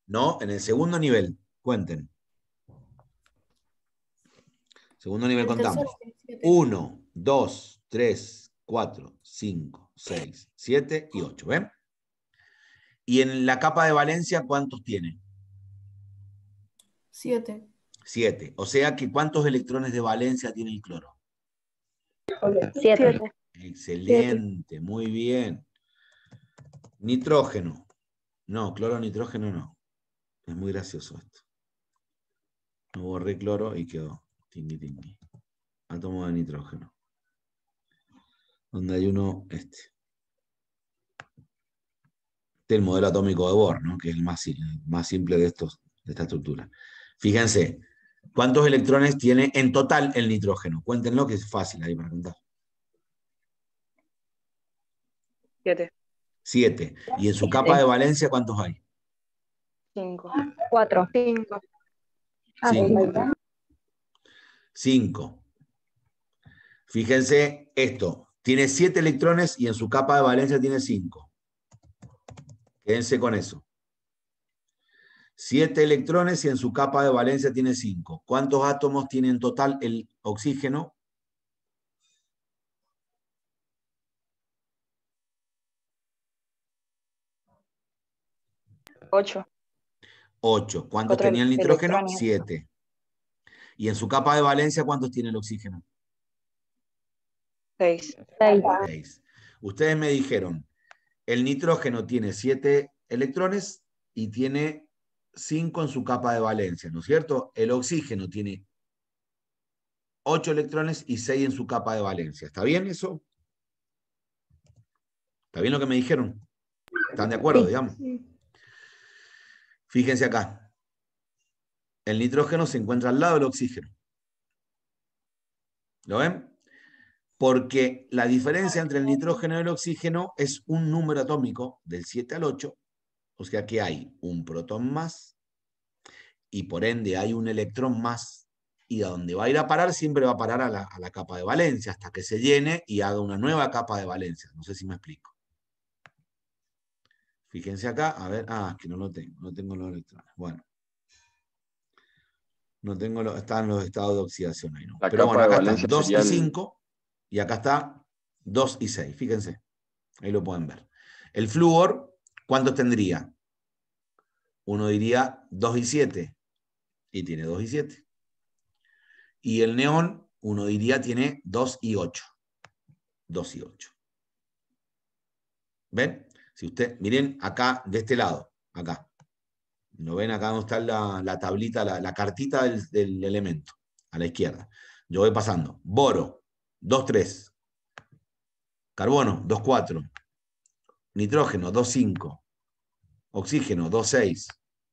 [SPEAKER 1] No, en el segundo nivel, cuenten. Segundo nivel contamos. Uno, dos, tres, 4, 5, 6, 7 y 8. ¿Ven? Y en la capa de Valencia, ¿cuántos tiene? 7. 7. O sea que ¿cuántos electrones de valencia tiene el cloro? 7. Excelente, muy bien. Nitrógeno. No, cloro nitrógeno no. Es muy gracioso esto. No borré cloro y quedó. Tingui, tingui. Átomo de nitrógeno donde hay uno, este. es el modelo atómico de Bohr, ¿no? que es el más, más simple de, estos, de esta estructura. Fíjense, ¿cuántos electrones tiene en total el nitrógeno? Cuéntenlo, que es fácil ahí para contar. Siete. Siete. ¿Y en su capa de valencia cuántos hay? Cinco. Cuatro. Cinco. Ah, Cinco. Fíjense esto. Tiene siete electrones y en su capa de valencia tiene 5. Quédense con eso. Siete electrones y en su capa de valencia tiene cinco. ¿Cuántos átomos tiene en total el oxígeno? Ocho. Ocho. ¿Cuántos tenía el nitrógeno? Siete. ¿Y en su capa de valencia cuántos tiene el oxígeno? Ustedes me dijeron, el nitrógeno tiene siete electrones y tiene cinco en su capa de valencia, ¿no es cierto? El oxígeno tiene ocho electrones y seis en su capa de valencia. ¿Está bien eso? ¿Está bien lo que me dijeron? ¿Están de acuerdo, digamos? Fíjense acá. El nitrógeno se encuentra al lado del oxígeno. ¿Lo ven? porque la diferencia entre el nitrógeno y el oxígeno es un número atómico del 7 al 8, o sea que hay un protón más y por ende hay un electrón más y a donde va a ir a parar siempre va a parar a la, capa de valencia hasta que se llene y haga una nueva capa de valencia. No sé si me explico. Fíjense acá, a ver, ah, que no lo tengo, no tengo los electrones. Bueno. No tengo los, están los estados de oxidación ahí, ¿no? Pero bueno, acá están 2 y 5. Y acá está 2 y 6, fíjense. Ahí lo pueden ver. El flúor, ¿cuántos tendría? Uno diría 2 y 7. Y tiene 2 y 7. Y el neón, uno diría, tiene 2 y 8. 2 y 8. ¿Ven? Si usted, miren acá de este lado, acá. ¿Lo ven acá donde está la, tablita, la, cartita del, del, elemento? A la izquierda. Yo voy pasando. Boro, 2-3. Carbono, 2-4. Nitrógeno, 2-5. Oxígeno, 2-6. 2,6.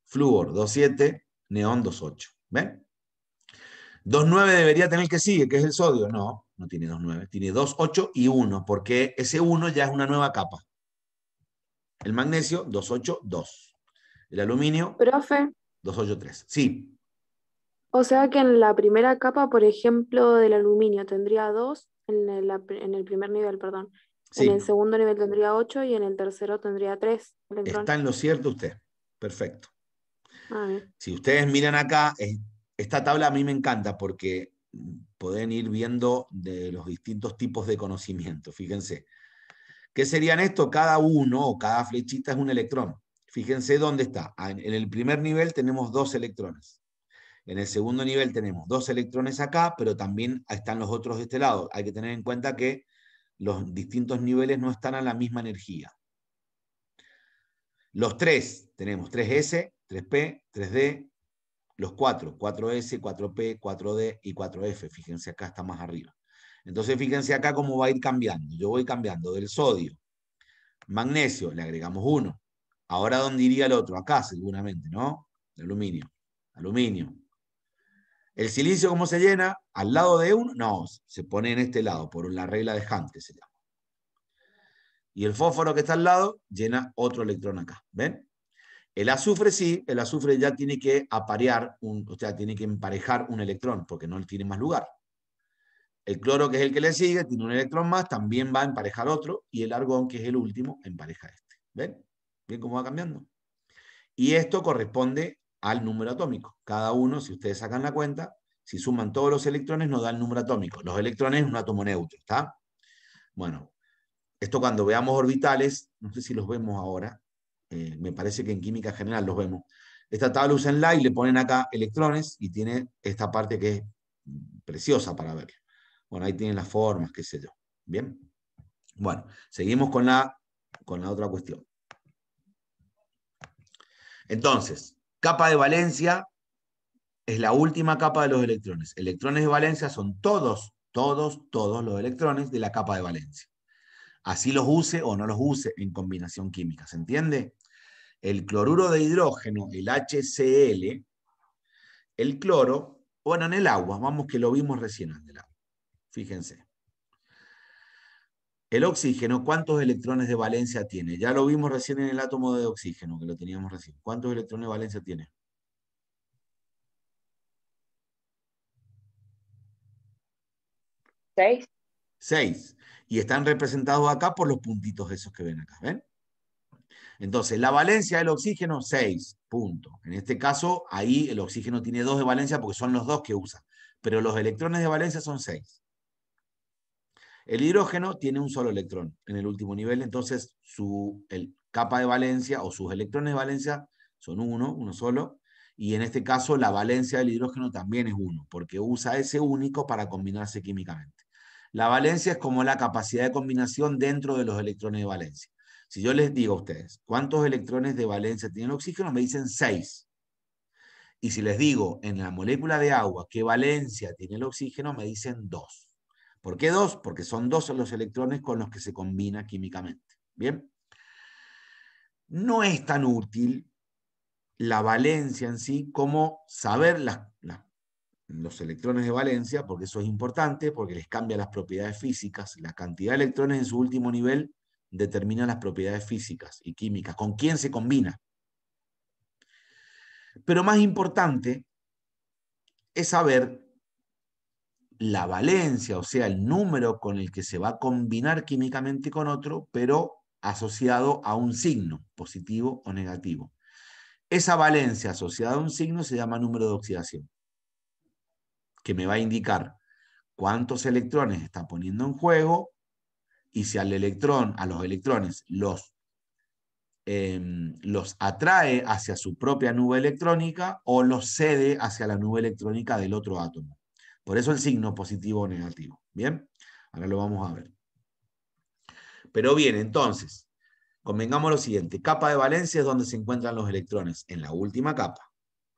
[SPEAKER 1] Flúor, 7 Neón, 2-8. ¿Ven? 2 2-9 debería tener que sigue, que es el sodio. No, no tiene 2-9. Tiene 2-8 y 1, porque ese 1 ya es una nueva capa. El magnesio, 2,8, 2. El aluminio, Profe. 3. Sí. O sea que en la primera capa, por ejemplo, del aluminio tendría dos en el, primer nivel, perdón. En el segundo nivel tendría ocho, y en el tercero tendría tres. Está en lo cierto usted. Perfecto. Si ustedes miran acá, esta tabla a mí me encanta porque pueden ir viendo de los distintos tipos de conocimiento. Fíjense. ¿Qué serían esto? Cada uno o cada flechita es un electrón. Fíjense dónde está. Ah, en el primer nivel tenemos dos electrones. En el segundo nivel tenemos dos electrones acá, pero también están los otros de este lado. Hay que tener en cuenta que los distintos niveles no están a la misma energía. Los tres, tenemos 3S, 3P, 3D, los cuatro, 4S, 4P, 4D y 4F. Fíjense acá, está más arriba. Entonces fíjense acá cómo va a ir cambiando. Yo voy cambiando del sodio, magnesio, le agregamos uno. Ahora, ¿dónde iría el otro? Acá seguramente, ¿no? aluminio. Aluminio, ¿El silicio cómo se llena? ¿Al lado de uno? No, se pone en este lado, por la regla de Hunt, que se llama. Y el fósforo que está al lado llena otro electrón acá. ¿Ven? El azufre sí, el azufre ya tiene que aparear, un, o sea, tiene que emparejar un electrón, porque no tiene más lugar. El cloro, que es el que le sigue, tiene un electrón más, también va a emparejar otro, y el argón, que es el último, empareja este. ¿Ven? ¿Ven cómo va cambiando? Y esto corresponde al número atómico. Cada uno, si ustedes sacan la cuenta, si suman todos los electrones, nos da el número atómico. Los electrones en un átomo neutro, ¿está? Bueno, esto cuando veamos orbitales, no sé si los vemos ahora, eh, me parece que en química general los vemos. Esta tabla en la y le ponen acá electrones y tiene esta parte que es preciosa para ver. Bueno, ahí tienen las formas, qué sé yo. Bien. Bueno, seguimos con la, con la otra cuestión. Entonces, Capa de valencia es la última capa de los electrones. Electrones de valencia son todos, todos, todos los electrones de la capa de valencia. Así los use o no los use en combinación química, ¿se entiende? El cloruro de hidrógeno, el HCl, el cloro, bueno, en el agua, vamos que lo vimos recién en el agua. Fíjense. El oxígeno, ¿cuántos electrones de valencia tiene? Ya lo vimos recién en el átomo de oxígeno, que lo teníamos recién. ¿Cuántos electrones de valencia tiene? Seis. Seis. Y están representados acá por los puntitos esos que ven acá, ¿ven? Entonces, la valencia del oxígeno, seis, puntos. En este caso, ahí el oxígeno tiene dos de valencia porque son los dos que usa. Pero los electrones de valencia son seis. El hidrógeno tiene un solo electrón en el último nivel, entonces su capa de valencia o sus electrones de valencia son uno, uno solo, y en este caso la valencia del hidrógeno también es uno, porque usa ese único para combinarse químicamente. La valencia es como la capacidad de combinación dentro de los electrones de valencia. Si yo les digo a ustedes, ¿cuántos electrones de valencia tiene el oxígeno? Me dicen 6. Y si les digo en la molécula de agua qué valencia tiene el oxígeno, me dicen dos. ¿Por qué dos? Porque son dos los electrones con los que se combina químicamente. Bien. No es tan útil la valencia en sí como saber los electrones de valencia, porque eso es importante, porque les cambia las propiedades físicas. La cantidad de electrones en su último nivel determina las propiedades físicas y químicas, con quién se combina. Pero más importante es saber la valencia, o sea, el número con el que se va a combinar químicamente con otro, pero asociado a un signo, positivo o negativo. Esa valencia asociada a un signo se llama número de oxidación, que me va a indicar cuántos electrones está poniendo en juego y si al electrón, a los electrones, los, em, los atrae hacia su propia nube electrónica o los cede hacia la nube electrónica del otro átomo. Por eso el signo positivo o negativo. Bien, ahora lo vamos a ver. Pero bien, entonces, convengamos lo siguiente. Capa de valencia es donde se encuentran los electrones, en la última capa,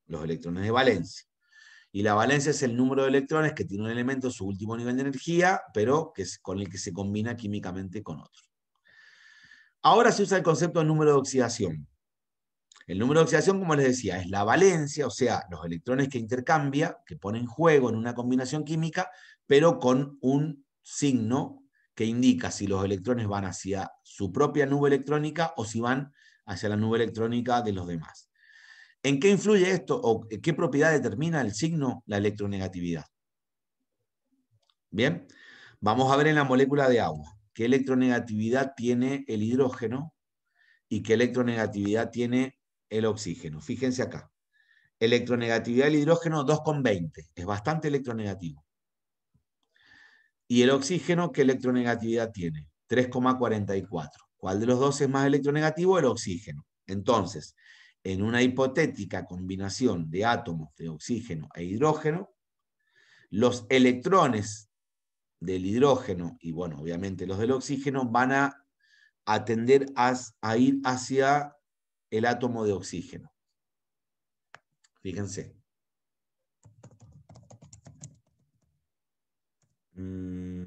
[SPEAKER 1] los electrones de valencia. Y la valencia es el número de electrones que tiene un elemento su último nivel de energía, pero que es con el que se combina químicamente con otro. Ahora se usa el concepto de número de oxidación. El número de oxidación, como les decía, es la valencia, o sea, los electrones que intercambia, que pone en juego en una combinación química, pero con un signo que indica si los electrones van hacia su propia nube electrónica o si van hacia la nube electrónica de los demás. ¿En qué influye esto o qué propiedad determina el signo la electronegatividad? Bien, vamos a ver en la molécula de agua qué electronegatividad tiene el hidrógeno y qué electronegatividad tiene el oxígeno. Fíjense acá. Electronegatividad del hidrógeno 2,20. Es bastante electronegativo. Y el oxígeno, ¿qué electronegatividad tiene? 3,44. ¿Cuál de los dos es más electronegativo? El oxígeno. Entonces, en una hipotética combinación de átomos de oxígeno e hidrógeno, los electrones del hidrógeno y, bueno, obviamente los del oxígeno van a, atender a ir hacia el átomo de oxígeno. Fíjense. Mm.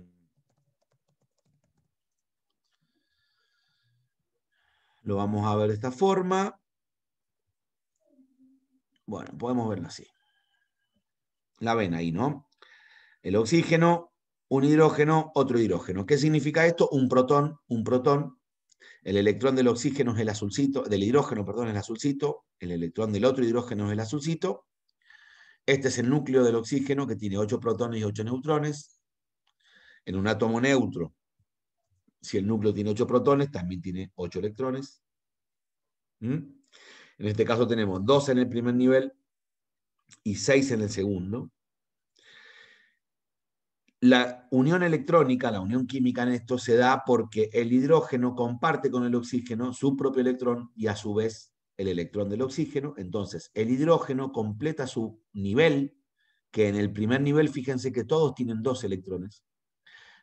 [SPEAKER 1] Lo vamos a ver de esta forma. Bueno, podemos verlo así. La ven ahí, ¿no? El oxígeno, un hidrógeno, otro hidrógeno. ¿Qué significa esto? Un protón, un protón, el electrón del oxígeno es el azulcito, del hidrógeno, perdón, es el azulcito, el electrón del otro hidrógeno es el azulcito. Este es el núcleo del oxígeno que tiene 8 protones y 8 neutrones. En un átomo neutro, si el núcleo tiene 8 protones, también tiene 8 electrones. ¿Mm? En este caso tenemos 2 en el primer nivel y 6 en el segundo. La unión electrónica, la unión química en esto se da porque el hidrógeno comparte con el oxígeno su propio electrón y a su vez el electrón del oxígeno. Entonces, el hidrógeno completa su nivel, que en el primer nivel, fíjense que todos tienen dos electrones.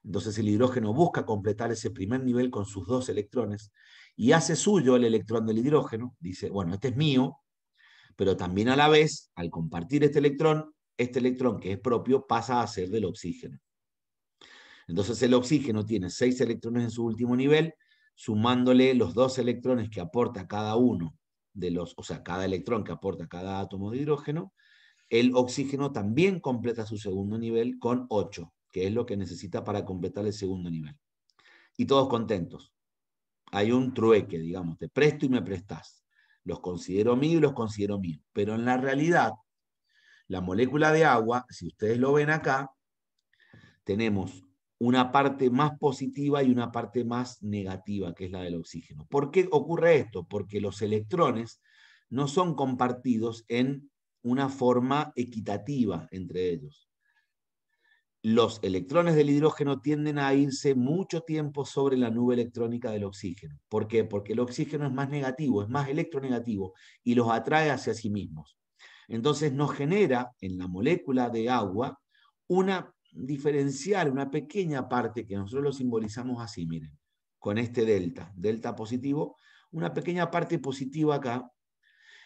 [SPEAKER 1] Entonces, el hidrógeno busca completar ese primer nivel con sus dos electrones y hace suyo el electrón del hidrógeno. Dice, bueno, este es mío, pero también a la vez, al compartir este electrón, este electrón que es propio pasa a ser del oxígeno. Entonces el oxígeno tiene seis electrones en su último nivel, sumándole los dos electrones que aporta cada uno de los, o sea, cada electrón que aporta cada átomo de hidrógeno, el oxígeno también completa su segundo nivel con 8, que es lo que necesita para completar el segundo nivel. Y todos contentos. Hay un trueque, digamos, te presto y me prestás. Los considero míos y los considero míos. Pero en la realidad, la molécula de agua, si ustedes lo ven acá, tenemos una parte más positiva y una parte más negativa, que es la del oxígeno. ¿Por qué ocurre esto? Porque los electrones no son compartidos en una forma equitativa entre ellos. Los electrones del hidrógeno tienden a irse mucho tiempo sobre la nube electrónica del oxígeno. ¿Por qué? Porque el oxígeno es más negativo, es más electronegativo y los atrae hacia sí mismos. Entonces nos genera en la molécula de agua una diferenciar una pequeña parte que nosotros lo simbolizamos así, miren, con este delta, delta positivo, una pequeña parte positiva acá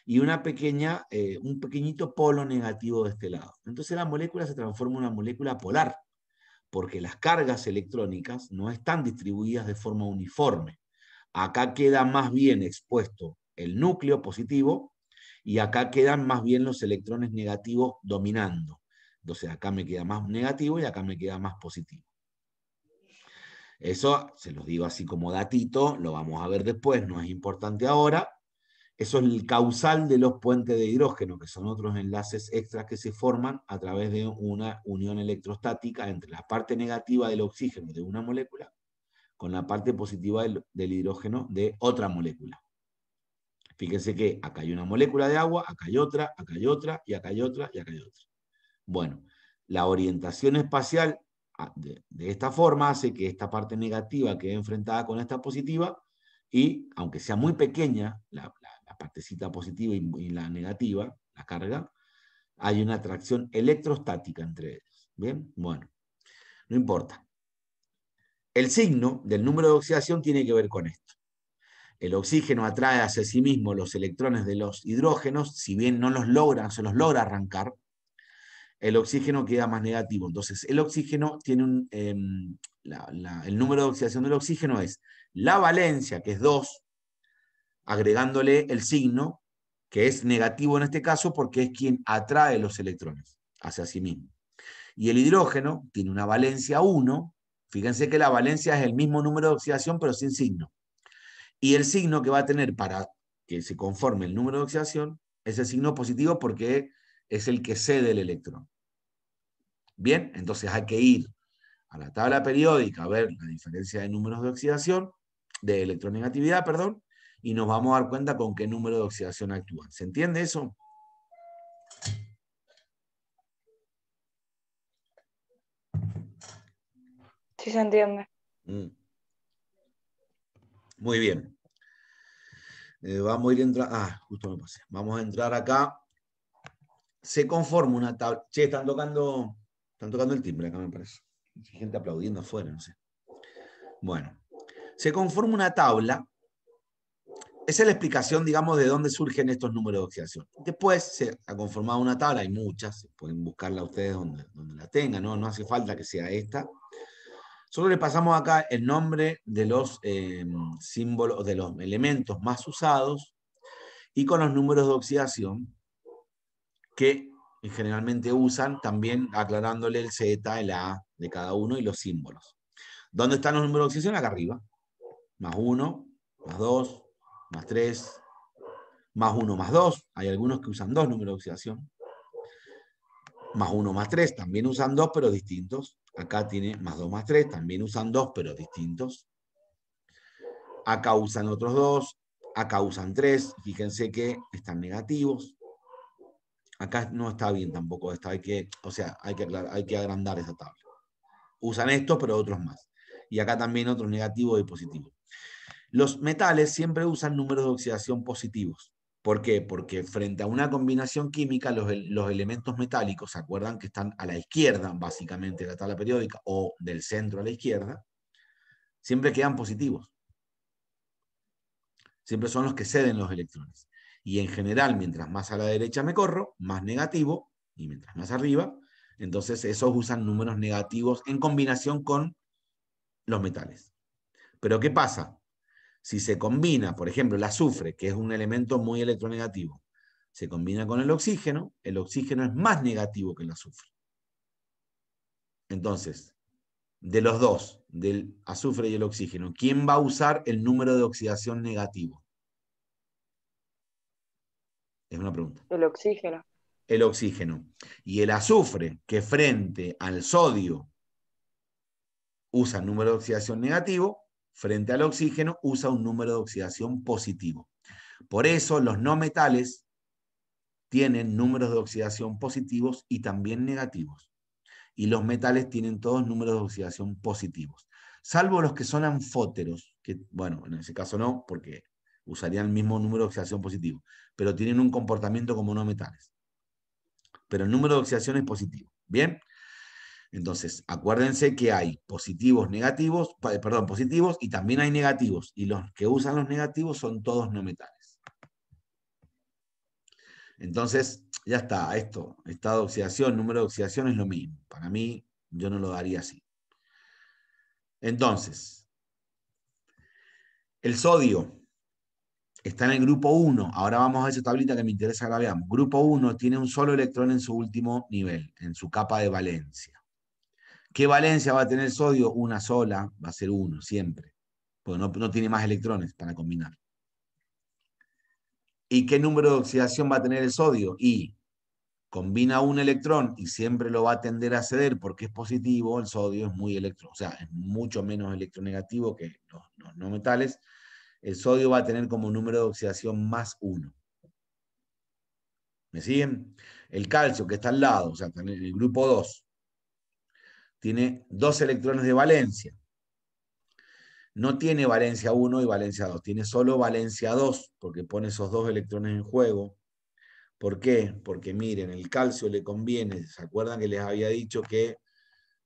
[SPEAKER 1] y una pequeña, eh, un pequeñito polo negativo de este lado. Entonces la molécula se transforma en una molécula polar, porque las cargas electrónicas no están distribuidas de forma uniforme. Acá queda más bien expuesto el núcleo positivo y acá quedan más bien los electrones negativos dominando. Entonces acá me queda más negativo y acá me queda más positivo. Eso se los digo así como datito, lo vamos a ver después, no es importante ahora. Eso es el causal de los puentes de hidrógeno, que son otros enlaces extras que se forman a través de una unión electrostática entre la parte negativa del oxígeno de una molécula con la parte positiva del, del hidrógeno de otra molécula. Fíjense que acá hay una molécula de agua, acá hay otra, acá hay otra, y acá hay otra, y acá hay otra. Bueno, la orientación espacial ah, de, esta forma hace que esta parte negativa quede enfrentada con esta positiva y aunque sea muy pequeña, la, partecita positiva y, la negativa, la carga, hay una atracción electrostática entre ellos. Bien, bueno, no importa. El signo del número de oxidación tiene que ver con esto. El oxígeno atrae hacia sí mismo los electrones de los hidrógenos, si bien no los logra, se los logra arrancar, el oxígeno queda más negativo. Entonces, el oxígeno tiene un... Em, el número de oxidación del oxígeno es la valencia, que es 2, agregándole el signo, que es negativo en este caso porque es quien atrae los electrones hacia sí mismo. Y el hidrógeno tiene una valencia 1. Fíjense que la valencia es el mismo número de oxidación, pero sin signo. Y el signo que va a tener para que se conforme el número de oxidación es el signo positivo porque es el que cede el electrón. Bien, entonces hay que ir a la tabla periódica a ver la diferencia de números de oxidación, de electronegatividad, perdón, y nos vamos a dar cuenta con qué número de oxidación actúan. ¿Se entiende eso? Sí, se entiende. Mm. Muy bien. Eh, vamos a ir a entrar. Ah, justo me pasé. Vamos a entrar acá se conforma una tabla. Che, están tocando, están tocando el timbre acá, me parece. Hay gente aplaudiendo afuera, no sé. Bueno, se conforma una tabla. Esa es la explicación, digamos, de dónde surgen estos números de oxidación. Después se ha conformado una tabla, hay muchas, pueden buscarla ustedes donde, donde la tengan, ¿no? no hace falta que sea esta. Solo le pasamos acá el nombre de los eh, símbolos, de los elementos más usados y con los números de oxidación que generalmente usan, también aclarándole el Z, el A de cada uno y los símbolos. ¿Dónde están los números de oxidación? Acá arriba. Más 1, más 2, más 3, más 1, más 2. Hay algunos que usan dos números de oxidación. Más 1, más 3. También usan dos, pero distintos. Acá tiene más 2, más 3. También usan dos, pero distintos. Acá usan otros dos. Acá usan tres. Fíjense que están negativos acá no está bien tampoco esto, hay que, o sea, hay que, hay que agrandar esa tabla. Usan esto, pero otros más. Y acá también otros negativos y positivos. Los metales siempre usan números de oxidación positivos. ¿Por qué? Porque frente a una combinación química, los, los elementos metálicos, ¿se acuerdan que están a la izquierda, básicamente, de la tabla periódica, o del centro a la izquierda? Siempre quedan positivos. Siempre son los que ceden los electrones. Y en general, mientras más a la derecha me corro, más negativo, y mientras más arriba, entonces esos usan números negativos en combinación con los metales. Pero ¿qué pasa? Si se combina, por ejemplo, el azufre, que es un elemento muy electronegativo, se combina con el oxígeno, el oxígeno es más negativo que el azufre. Entonces, de los dos, del azufre y el oxígeno, ¿quién va a usar el número de oxidación negativo? Es una pregunta. El oxígeno. El oxígeno. Y el azufre, que frente al sodio usa un número de oxidación negativo, frente al oxígeno usa un número de oxidación positivo. Por eso los no metales tienen números de oxidación positivos y también negativos. Y los metales tienen todos números de oxidación positivos. Salvo los que son anfóteros, que, bueno, en ese caso no, porque usarían el mismo número de oxidación positivo, pero tienen un comportamiento como no metales. Pero el número de oxidación es positivo. Bien. Entonces, acuérdense que hay positivos, negativos, eh, perdón, positivos y también hay negativos. Y los que usan los negativos son todos no metales. Entonces, ya está, esto, estado de oxidación, número de oxidación es lo mismo. Para mí, yo no lo daría así. Entonces, el sodio, está en el grupo 1. Ahora vamos a esa tablita que me interesa que la veamos. Grupo 1 tiene un solo electrón en su último nivel, en su capa de valencia. ¿Qué valencia va a tener el sodio? Una sola, va a ser uno, siempre, porque no, tiene más electrones para combinar. ¿Y qué número de oxidación va a tener el sodio? Y combina un electrón y siempre lo va a tender a ceder porque es positivo, el sodio es muy electro, o sea, es mucho menos electronegativo que los no metales, el sodio va a tener como número de oxidación más 1. ¿Me siguen? El calcio que está al lado, o sea, en el grupo 2, tiene dos electrones de valencia. No tiene valencia 1 y valencia 2, tiene solo valencia 2, porque pone esos dos electrones en juego. ¿Por qué? Porque miren, el calcio le conviene, ¿se acuerdan que les había dicho que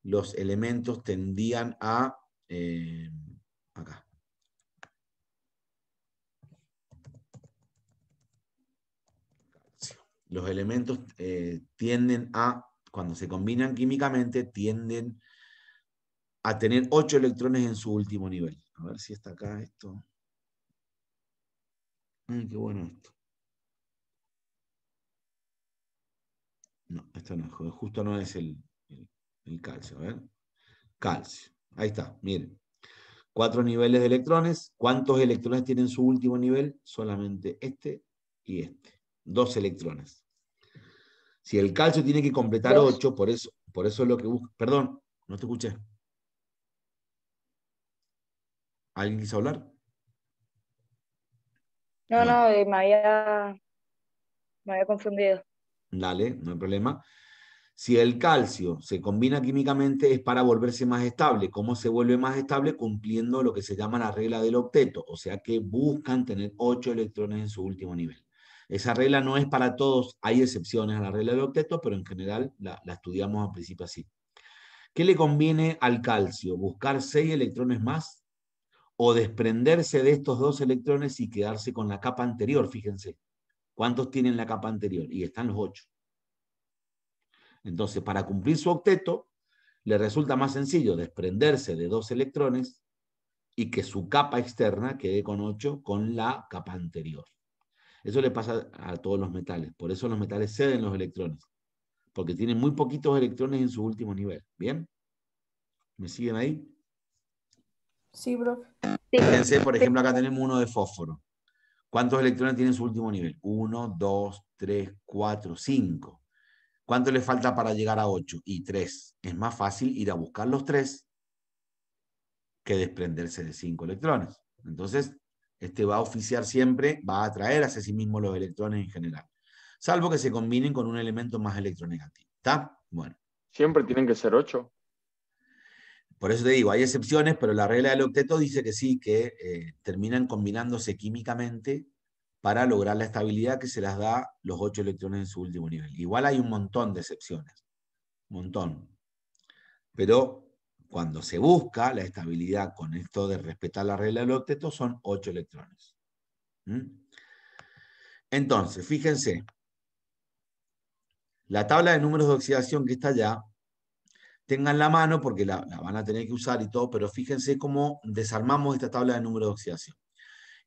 [SPEAKER 1] los elementos tendían a, eh, acá, los elementos eh, tienden a, cuando se combinan químicamente, tienden a tener ocho electrones en su último nivel. A ver si está acá esto. Ay, qué bueno esto. No, esto no es, justo no es el, el calcio. A ver. Calcio. Ahí está, miren. Cuatro niveles de electrones. ¿Cuántos electrones tienen su último nivel? Solamente este y este dos electrones. Si el calcio tiene que completar ocho, por eso, por eso es lo que busca. Perdón, no te escuché. ¿Alguien quiso hablar? No, no, eh, me, había, confundido. Dale, no hay problema. Si el calcio se combina químicamente es para volverse más estable. ¿Cómo se vuelve más estable? Cumpliendo lo que se llama la regla del octeto, o sea que buscan tener ocho electrones en su último nivel. Esa regla no es para todos, hay excepciones a la regla del octeto, pero en general la, estudiamos al principio así. ¿Qué le conviene al calcio? ¿Buscar seis electrones más o desprenderse de estos dos electrones y quedarse con la capa anterior? Fíjense, ¿cuántos tienen la capa anterior? Y están los ocho. Entonces, para cumplir su octeto, le resulta más sencillo desprenderse de dos electrones y que su capa externa quede con 8 con la capa anterior. Eso le pasa a todos los metales. Por eso los metales ceden los electrones, porque tienen muy poquitos electrones en su último nivel. ¿Bien? ¿Me siguen ahí? Sí, bro. Fíjense, por ejemplo, acá tenemos uno de fósforo. ¿Cuántos electrones tiene en su último nivel? Uno, dos, tres, cuatro, cinco. ¿Cuánto le falta para llegar a ocho? Y tres. Es más fácil ir a buscar los tres que desprenderse de cinco electrones. Entonces, este, va a oficiar siempre, va a atraer hacia sí mismo los electrones en general, salvo que se combinen con un elemento más electronegativo. ¿Está? Bueno. Siempre tienen que ser ocho? Por eso te digo, hay excepciones, pero la regla del octeto dice que sí, que eh, terminan combinándose químicamente para lograr la estabilidad que se las da los ocho electrones en su último nivel. Igual hay un montón de excepciones, un montón. Pero cuando se busca la estabilidad con esto de respetar la regla del octeto, son 8 electrones. ¿Mm? Entonces, fíjense, la tabla de números de oxidación que está allá, tengan la mano porque la, van a tener que usar y todo, pero fíjense cómo desarmamos esta tabla de números de oxidación.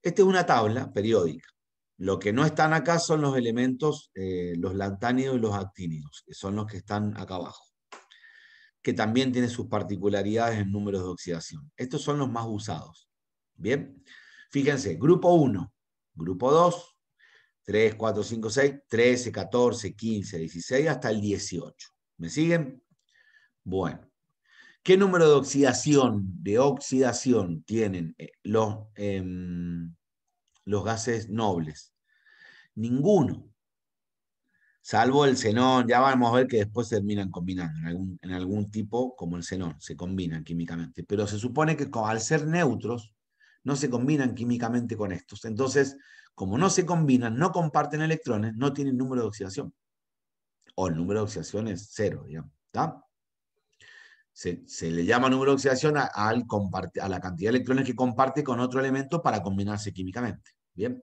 [SPEAKER 1] Esta es una tabla periódica. Lo que no están acá son los elementos, eh, los lantánidos y los actínidos, que son los que están acá abajo que también tiene sus particularidades en números de oxidación. Estos son los más usados. Bien, fíjense, grupo 1, grupo 2, 3, 4, 5, 6, 13, 14, 15, 16, hasta el 18. ¿Me siguen? Bueno, ¿qué número de oxidación, de oxidación tienen eh, los, em, los gases nobles? Ninguno. Salvo el xenón, ya vamos a ver que después terminan combinando en algún, tipo como el xenón, se combinan químicamente. Pero se supone que al ser neutros, no se combinan químicamente con estos. Entonces, como no se combinan, no comparten electrones, no tienen número de oxidación. O el número de oxidación es cero, digamos. Se, le llama número de oxidación a, a la cantidad de electrones que comparte con otro elemento para combinarse químicamente. Bien.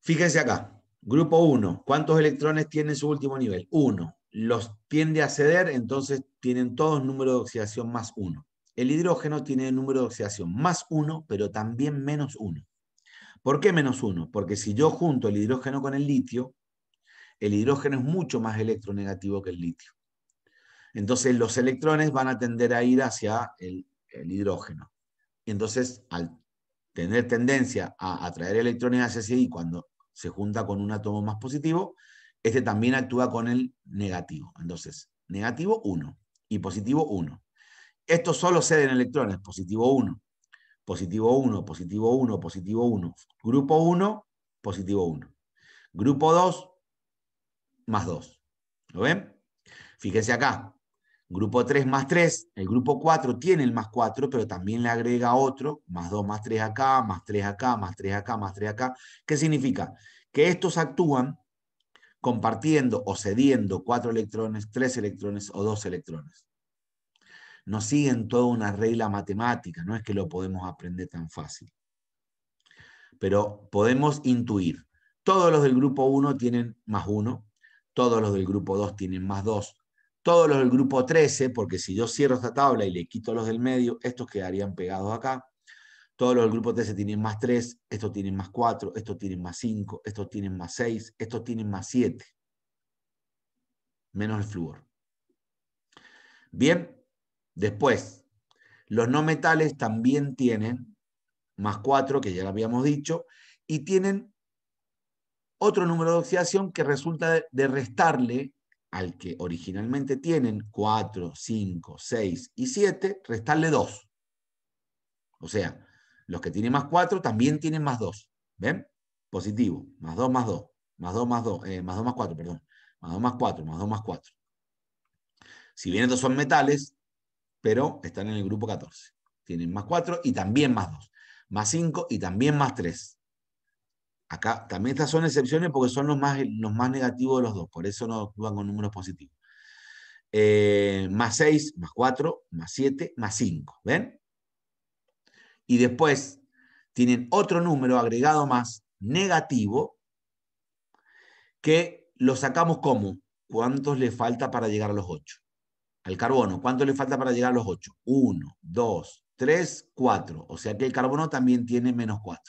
[SPEAKER 1] Fíjense acá. Grupo 1, ¿cuántos electrones tiene su último nivel? 1. Los tiende a ceder, entonces tienen todos número de oxidación más 1. El hidrógeno tiene el número de oxidación más 1, pero también menos 1. ¿Por qué menos 1? Porque si yo junto el hidrógeno con el litio, el hidrógeno es mucho más electronegativo que el litio. Entonces los electrones van a tender a ir hacia el, hidrógeno. Entonces, al tener tendencia a atraer electrones hacia sí, cuando se junta con un átomo más positivo, este también actúa con el negativo. Entonces, negativo 1 y positivo 1. Estos solo ceden electrones, positivo 1, positivo 1, positivo 1, positivo 1. Grupo 1, positivo 1. Grupo 2, más 2. ¿Lo ven? Fíjense acá, Grupo 3 más 3, el grupo 4 tiene el más 4, pero también le agrega otro, más 2 más 3 acá, más 3 acá, más 3 acá, más 3 acá. ¿Qué significa? Que estos actúan compartiendo o cediendo 4 electrones, 3 electrones o 2 electrones. No siguen toda una regla matemática, no es que lo podemos aprender tan fácil. Pero podemos intuir. Todos los del grupo 1 tienen más 1, todos los del grupo 2 tienen más 2, todos los del grupo 13, porque si yo cierro esta tabla y le quito los del medio, estos quedarían pegados acá. Todos los del grupo 13 tienen más 3, estos tienen más 4, estos tienen más 5, estos tienen más 6, estos tienen más 7. Menos el flúor. Bien, después, los no metales también tienen más 4, que ya lo habíamos dicho, y tienen otro número de oxidación que resulta de restarle al que originalmente tienen, 4, 5, 6 y 7, restarle 2. O sea, los que tienen más 4 también tienen más 2. ¿Ven? Positivo. Más 2, más 2. Más 2, más 2. Eh, más 2, más 4, perdón. Más 2, más 4. Más 2, más 4. Si bien estos son metales, pero están en el grupo 14. Tienen más 4 y también más 2. Más 5 y también más 3. Acá también estas son excepciones porque son los más, los más negativos de los dos, por eso no actúan con números positivos. Eh, más 6, más 4, más 7, más 5, ¿ven? Y después tienen otro número agregado más negativo que lo sacamos como cuántos le falta para llegar a los 8. Al carbono, ¿cuánto le falta para llegar a los 8? 1, 2, 3, 4. O sea que el carbono también tiene menos 4.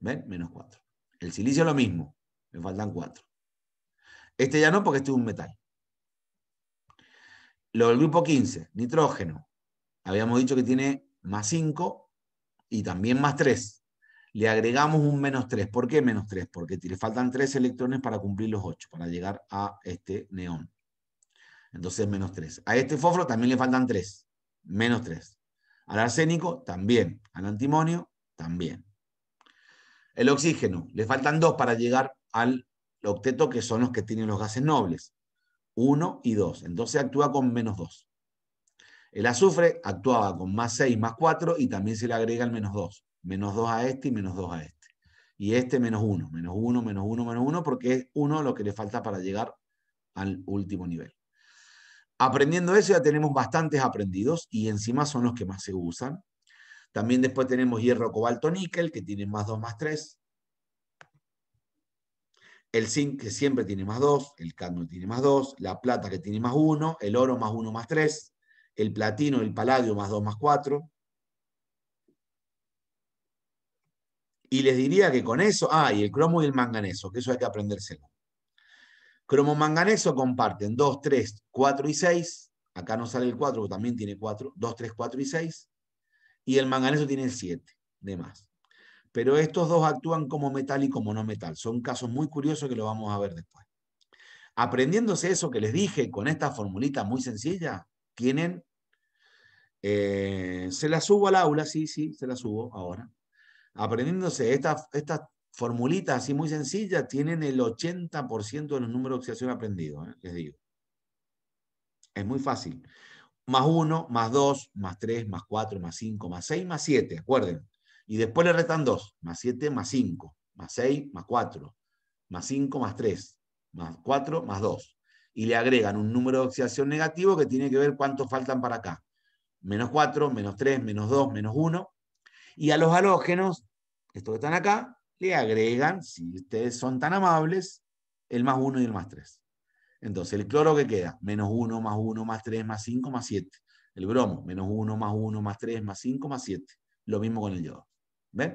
[SPEAKER 1] ¿Ven? Menos 4. El silicio lo mismo. Me faltan 4. Este ya no porque este es un metal. Lo del grupo 15, nitrógeno. Habíamos dicho que tiene más 5 y también más 3. Le agregamos un menos 3. ¿Por qué menos 3? Porque le faltan 3 electrones para cumplir los 8, para llegar a este neón. Entonces menos 3. A este fósforo también le faltan 3. Menos 3. Al arsénico también. Al antimonio también. El oxígeno, le faltan dos para llegar al octeto, que son los que tienen los gases nobles. Uno y dos. Entonces actúa con menos dos. El azufre actuaba con más seis, más cuatro, y también se le agrega el menos dos. Menos dos a este y menos dos a este. Y este menos uno. menos uno, menos uno, menos uno, porque es uno lo que le falta para llegar al último nivel. Aprendiendo eso ya tenemos bastantes aprendidos y encima son los que más se usan. También después tenemos hierro, cobalto, níquel, que tiene más 2, más 3. El zinc, que siempre tiene más 2. El cadmio tiene más 2. La plata, que tiene más 1. El oro, más 1, más 3. El platino, el paladio, más 2, más 4. Y les diría que con eso, ah, y el cromo y el manganeso, que eso hay que aprendérselo. Cromo manganeso comparten 2, 3, 4 y 6. Acá no sale el 4, también tiene 4. 2, 3, 4 y 6 y el manganeso tiene 7 de más. Pero estos dos actúan como metal y como no metal. Son casos muy curiosos que lo vamos a ver después. Aprendiéndose eso que les dije con esta formulita muy sencilla, tienen... Eh, se la subo al aula, sí, sí, se la subo ahora. Aprendiéndose esta, formulita formulitas así muy sencilla, tienen el 80% de los números de oxidación aprendidos, ¿eh? les digo. Es muy fácil más 1, más 2, más 3, más 4, más 5, más 6, más 7, acuerden. Y después le restan 2, más 7, más 5, más 6, más 4, más 5, más 3, más 4, más 2. Y le agregan un número de oxidación negativo que tiene que ver cuántos faltan para acá. Menos 4, menos 3, menos 2, menos 1. Y a los halógenos, estos que están acá, le agregan, si ustedes son tan amables, el más 1 y el más 3. Entonces, el cloro que queda, menos 1, más 1, más 3, más 5, más 7. El bromo, menos 1, más 1, más 3, más 5, más 7. Lo mismo con el yodo. ¿Ven?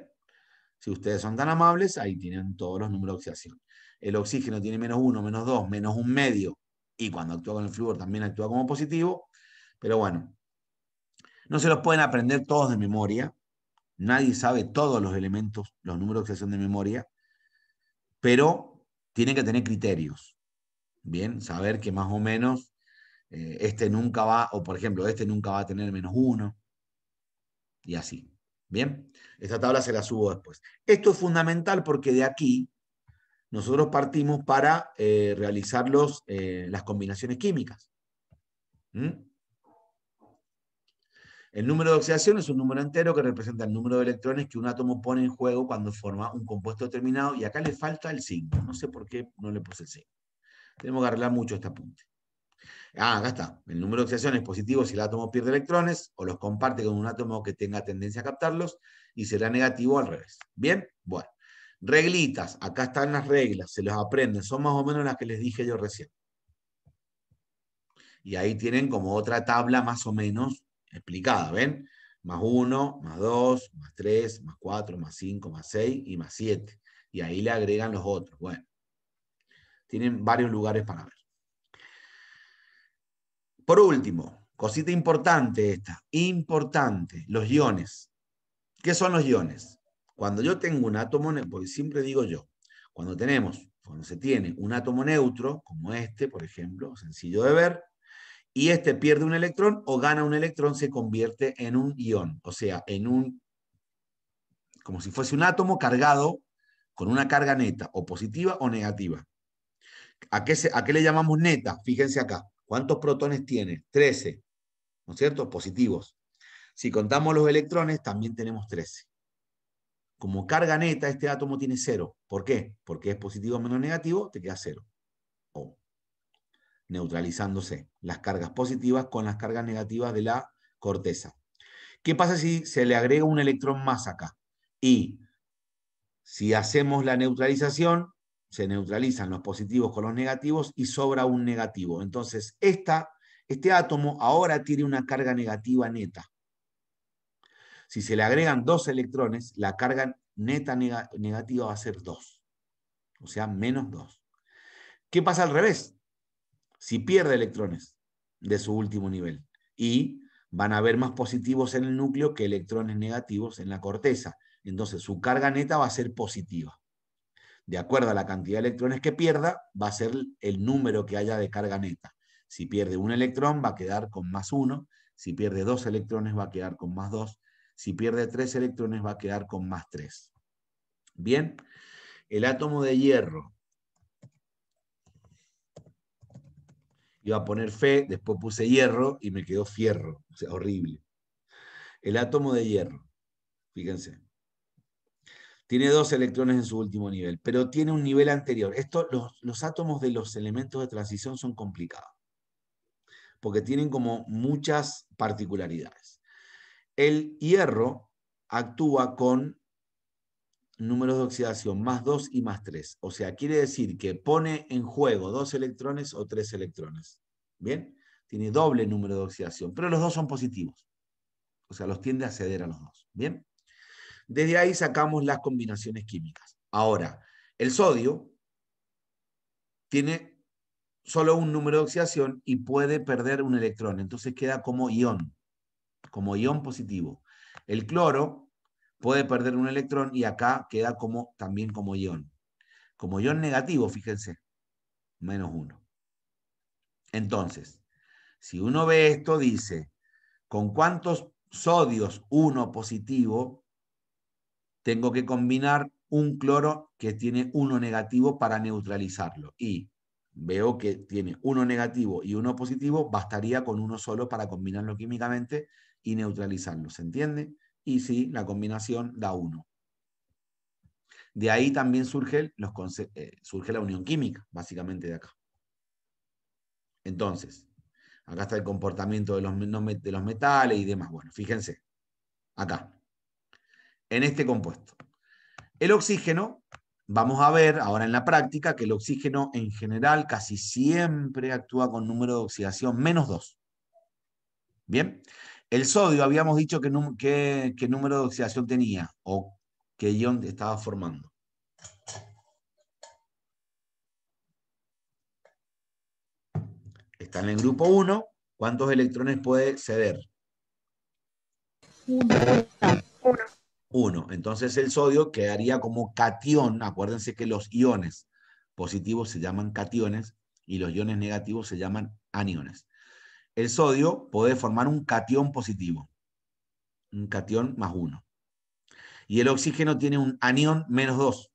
[SPEAKER 1] Si ustedes son tan amables, ahí tienen todos los números de oxidación. El oxígeno tiene menos 1, menos 2, menos un medio. Y cuando actúa con el fluor también actúa como positivo. Pero bueno, no se los pueden aprender todos de memoria. Nadie sabe todos los elementos, los números de oxidación de memoria. Pero tienen que tener criterios. Bien, saber que más o menos eh, este nunca va, o por ejemplo, este nunca va a tener menos uno, y así. Bien, esta tabla se la subo después. Esto es fundamental porque de aquí nosotros partimos para eh, realizar eh, las combinaciones químicas. El número de oxidación es un número entero que representa el número de electrones que un átomo pone en juego cuando forma un compuesto determinado, y acá le falta el signo. No sé por qué no le puse el signo. Tenemos que arreglar mucho este apunte. Ah, acá está. El número de oxidaciones positivo si el átomo pierde electrones o los comparte con un átomo que tenga tendencia a captarlos y será negativo al revés. ¿Bien? Bueno. Reglitas. Acá están las reglas. Se los aprenden. Son más o menos las que les dije yo recién. Y ahí tienen como otra tabla más o menos explicada. ¿Ven? Más uno, más dos, más 3, más 4, más 5, más 6 y más 7. Y ahí le agregan los otros. Bueno. Tienen varios lugares para ver. Por último, cosita importante esta, importante, los iones. ¿Qué son los iones? Cuando yo tengo un átomo, porque siempre digo yo, cuando tenemos, cuando se tiene un átomo neutro, como este, por ejemplo, sencillo de ver, y este pierde un electrón o gana un electrón, se convierte en un ion, o sea, en un, como si fuese un átomo cargado con una carga neta, o positiva o negativa. ¿A qué, le llamamos neta? Fíjense acá. ¿Cuántos protones tiene? 13, ¿no es cierto? Positivos. Si contamos los electrones, también tenemos 13. Como carga neta, este átomo tiene 0. ¿Por qué? Porque es positivo menos negativo, te queda 0. O neutralizándose las cargas positivas con las cargas negativas de la corteza. ¿Qué pasa si se le agrega un electrón más acá? Y si hacemos la neutralización, se neutralizan los positivos con los negativos y sobra un negativo. Entonces, este átomo ahora tiene una carga negativa neta. Si se le agregan dos electrones, la carga neta negativa va a ser dos. o sea, menos dos. ¿Qué pasa al revés? Si pierde electrones de su último nivel y van a haber más positivos en el núcleo que electrones negativos en la corteza. Entonces, su carga neta va a ser positiva de acuerdo a la cantidad de electrones que pierda, va a ser el número que haya de carga neta. Si pierde un electrón, va a quedar con más uno. Si pierde dos electrones, va a quedar con más dos. Si pierde tres electrones, va a quedar con más tres. Bien, el átomo de hierro. Iba a poner fe, después puse hierro y me quedó fierro. O sea, horrible. El átomo de hierro. Fíjense tiene dos electrones en su último nivel, pero tiene un nivel anterior. Esto, los, átomos de los elementos de transición son complicados, porque tienen como muchas particularidades. El hierro actúa con números de oxidación más 2 y más 3. O sea, quiere decir que pone en juego dos electrones o tres electrones. ¿Bien? Tiene doble número de oxidación, pero los dos son positivos. O sea, los tiende a ceder a los dos. ¿Bien? Desde ahí sacamos las combinaciones químicas. Ahora, el sodio tiene solo un número de oxidación y puede perder un electrón, entonces queda como ión, como ión positivo. El cloro puede perder un electrón y acá queda como, también como ión. Como ión negativo, fíjense, menos uno. Entonces, si uno ve esto, dice, ¿con cuántos sodios uno positivo tengo que combinar un cloro que tiene uno negativo para neutralizarlo. Y veo que tiene uno negativo y uno positivo, bastaría con uno solo para combinarlo químicamente y neutralizarlo. ¿Se entiende? Y sí, la combinación da uno. De ahí también surge, los eh, surge la unión química, básicamente de acá. Entonces, acá está el comportamiento de los, de los metales y demás. Bueno, fíjense, acá en este compuesto. El oxígeno, vamos a ver ahora en la práctica que el oxígeno en general casi siempre actúa con número de oxidación menos 2. Bien, el sodio habíamos dicho que, número de oxidación tenía o qué ion estaba formando. Está en el grupo 1, ¿cuántos electrones puede ceder? 1. Entonces el sodio quedaría como cation. Acuérdense que los iones positivos se llaman cationes y los iones negativos se llaman aniones. El sodio puede formar un cation positivo, un cation más 1. Y el oxígeno tiene un anión menos 2.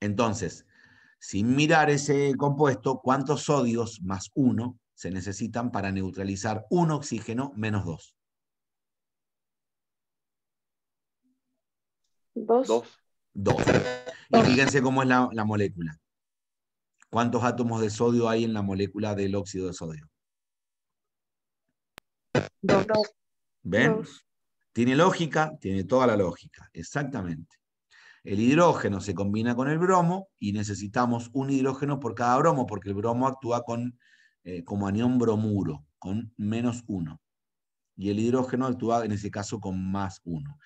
[SPEAKER 1] Entonces, sin mirar ese compuesto, ¿cuántos sodios más 1 se necesitan para neutralizar un oxígeno menos 2? Dos. Dos. Y fíjense cómo es la, molécula. ¿Cuántos átomos de sodio hay en la molécula del óxido de sodio? Dos. ¿Ven? Tiene lógica, tiene toda la lógica, exactamente. El hidrógeno se combina con el bromo y necesitamos un hidrógeno por cada bromo, porque el bromo actúa con, eh, como anión bromuro, con menos uno. Y el hidrógeno actúa en ese caso con más uno.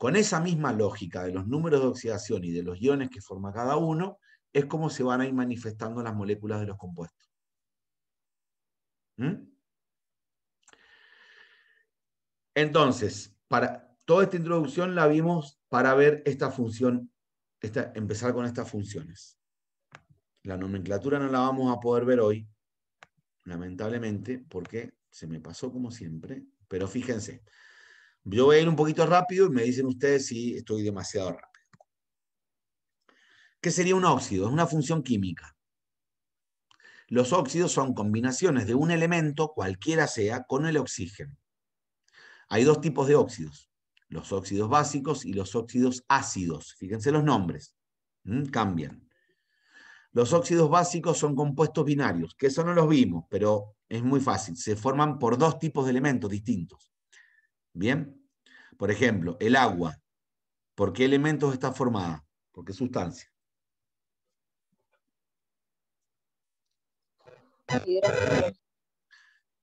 [SPEAKER 1] Con esa misma lógica de los números de oxidación y de los iones que forma cada uno, es como se van a ir manifestando las moléculas de los compuestos. ¿Mm? Entonces, para, toda esta introducción la vimos para ver esta función, esta, empezar con estas funciones. La nomenclatura no la vamos a poder ver hoy, lamentablemente, porque se me pasó como siempre, pero fíjense. Yo voy a ir un poquito rápido y me dicen ustedes si estoy demasiado rápido. ¿Qué sería un óxido? Es una función química. Los óxidos son combinaciones de un elemento, cualquiera sea, con el oxígeno. Hay dos tipos de óxidos, los óxidos básicos y los óxidos ácidos. Fíjense los nombres, cambian. Los óxidos básicos son compuestos binarios, que eso no los vimos, pero es muy fácil. Se forman por dos tipos de elementos distintos. ¿Bien? Por ejemplo, el agua. ¿Por qué elementos está formada? ¿Por qué sustancia?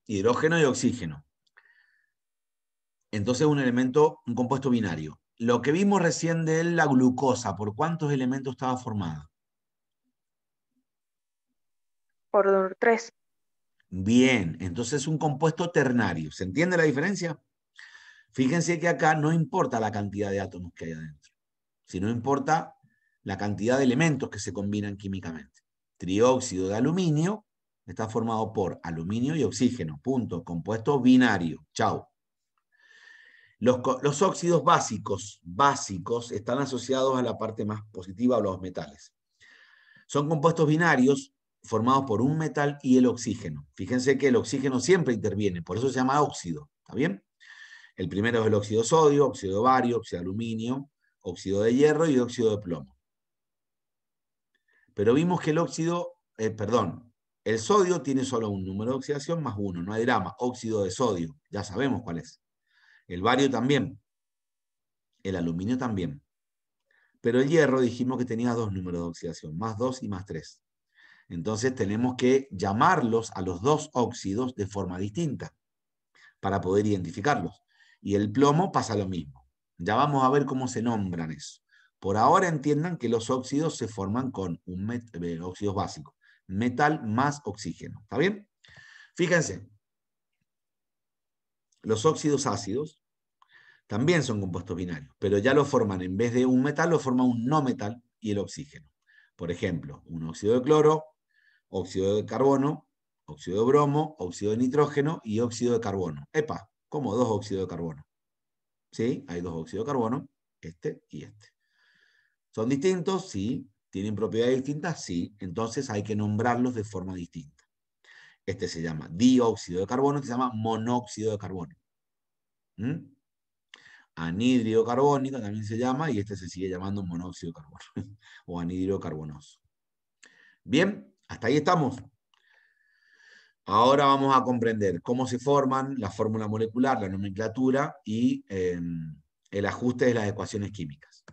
[SPEAKER 1] Hidrógeno. y oxígeno. Entonces un elemento, un compuesto binario. Lo que vimos recién de él, la glucosa, ¿por cuántos elementos estaba formada? Por tres. Bien, entonces es un compuesto ternario. ¿Se entiende la diferencia? Fíjense que acá no importa la cantidad de átomos que hay adentro, sino importa la cantidad de elementos que se combinan químicamente. Trióxido de aluminio está formado por aluminio y oxígeno, punto, compuesto binario, chao. Los, óxidos básicos, básicos, están asociados a la parte más positiva, de los metales. Son compuestos binarios formados por un metal y el oxígeno. Fíjense que el oxígeno siempre interviene, por eso se llama óxido, ¿está bien? El primero es el óxido de sodio, óxido de bario, óxido de aluminio, óxido de hierro y óxido de plomo. Pero vimos que el óxido, eh, perdón, el sodio tiene solo un número de oxidación más uno, no hay drama, óxido de sodio, ya sabemos cuál es. El vario también, el aluminio también. Pero el hierro dijimos que tenía dos números de oxidación, más dos y más tres. Entonces tenemos que llamarlos a los dos óxidos de forma distinta para poder identificarlos. Y el plomo pasa lo mismo. Ya vamos a ver cómo se nombran eso. Por ahora entiendan que los óxidos se forman con un eh, óxidos básicos, metal más oxígeno. ¿Está bien? Fíjense, los óxidos ácidos también son compuestos binarios, pero ya lo forman, en vez de un metal, lo forma un no metal y el oxígeno. Por ejemplo, un óxido de cloro, óxido de carbono, óxido de bromo, óxido de nitrógeno y óxido de carbono. Epa, como dos óxidos de carbono. ¿Sí? Hay dos óxidos de carbono, este y este. ¿Son distintos? Sí. ¿Tienen propiedades distintas? Sí. Entonces hay que nombrarlos de forma distinta. Este se llama dióxido de carbono, este se llama monóxido de carbono. ¿Mm? carbónico también se llama y este se sigue llamando monóxido de carbono o anhídrido carbonoso. Bien, hasta ahí estamos. Ahora vamos a comprender cómo se forman la fórmula molecular, la nomenclatura y em, el ajuste de las ecuaciones químicas.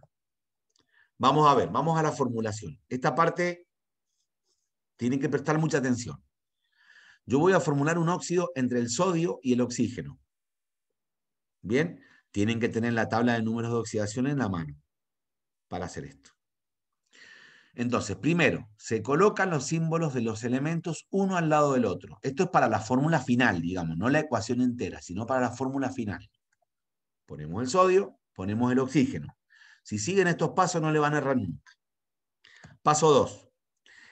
[SPEAKER 1] Vamos a ver, vamos a la formulación. Esta parte tienen que prestar mucha atención. Yo voy a formular un óxido entre el sodio y el oxígeno. Bien, tienen que tener la tabla de números de oxidación en la mano para hacer esto. Entonces, primero, se colocan los símbolos de los elementos uno al lado del otro. Esto es para la fórmula final, digamos, no la ecuación entera, sino para la fórmula final. Ponemos el sodio, ponemos el oxígeno. Si siguen estos pasos no le van a errar nunca. Paso 2.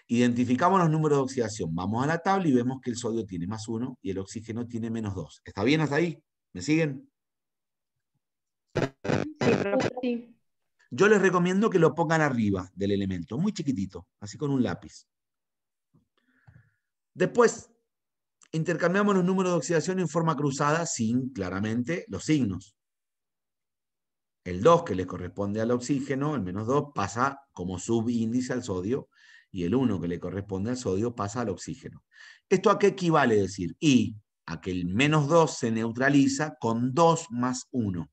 [SPEAKER 1] Identificamos los números de oxidación. Vamos a la tabla y vemos que el sodio tiene más uno y el oxígeno tiene menos dos. ¿Está bien hasta ahí? ¿Me siguen? Sí. Yo les recomiendo que lo pongan arriba del elemento, muy chiquitito, así con un lápiz. Después, intercambiamos los números de oxidación en forma cruzada sin, claramente, los signos. El 2, que le corresponde al oxígeno, el menos 2, pasa como subíndice al sodio, y el 1, que le corresponde al sodio, pasa al oxígeno. ¿Esto a qué equivale decir? Y a que el menos 2 se neutraliza con 2 más 1.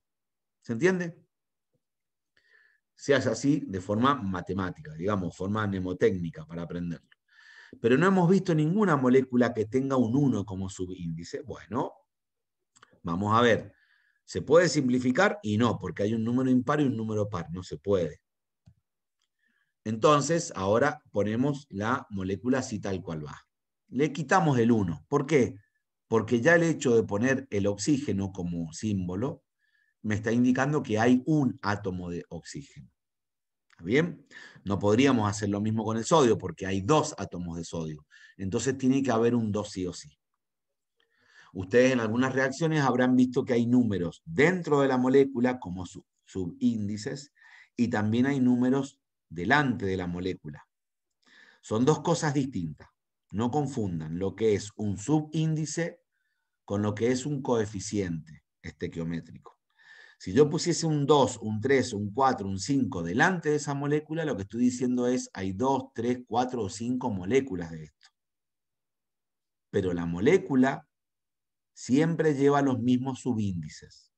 [SPEAKER 1] ¿Se entiende? se hace así de forma matemática, digamos, forma mnemotécnica para aprenderlo. Pero no hemos visto ninguna molécula que tenga un 1 como subíndice. Bueno, vamos a ver. ¿Se puede simplificar? Y no, porque hay un número impar y un número par, no se puede. Entonces, ahora ponemos la molécula así tal cual va. Le quitamos el 1. ¿Por qué? Porque ya el hecho de poner el oxígeno como símbolo me está indicando que hay un átomo de oxígeno. bien? No podríamos hacer lo mismo con el sodio porque hay dos átomos de sodio. Entonces tiene que haber un 2 sí o sí. Ustedes en algunas reacciones habrán visto que hay números dentro de la molécula como subíndices y también hay números delante de la molécula. Son dos cosas distintas. No confundan lo que es un subíndice con lo que es un coeficiente estequiométrico. Si yo pusiese un 2, un 3, un 4, un 5 delante de esa molécula, lo que estoy diciendo es hay 2, 3, 4 o 5 moléculas de esto. Pero la molécula siempre lleva los mismos subíndices.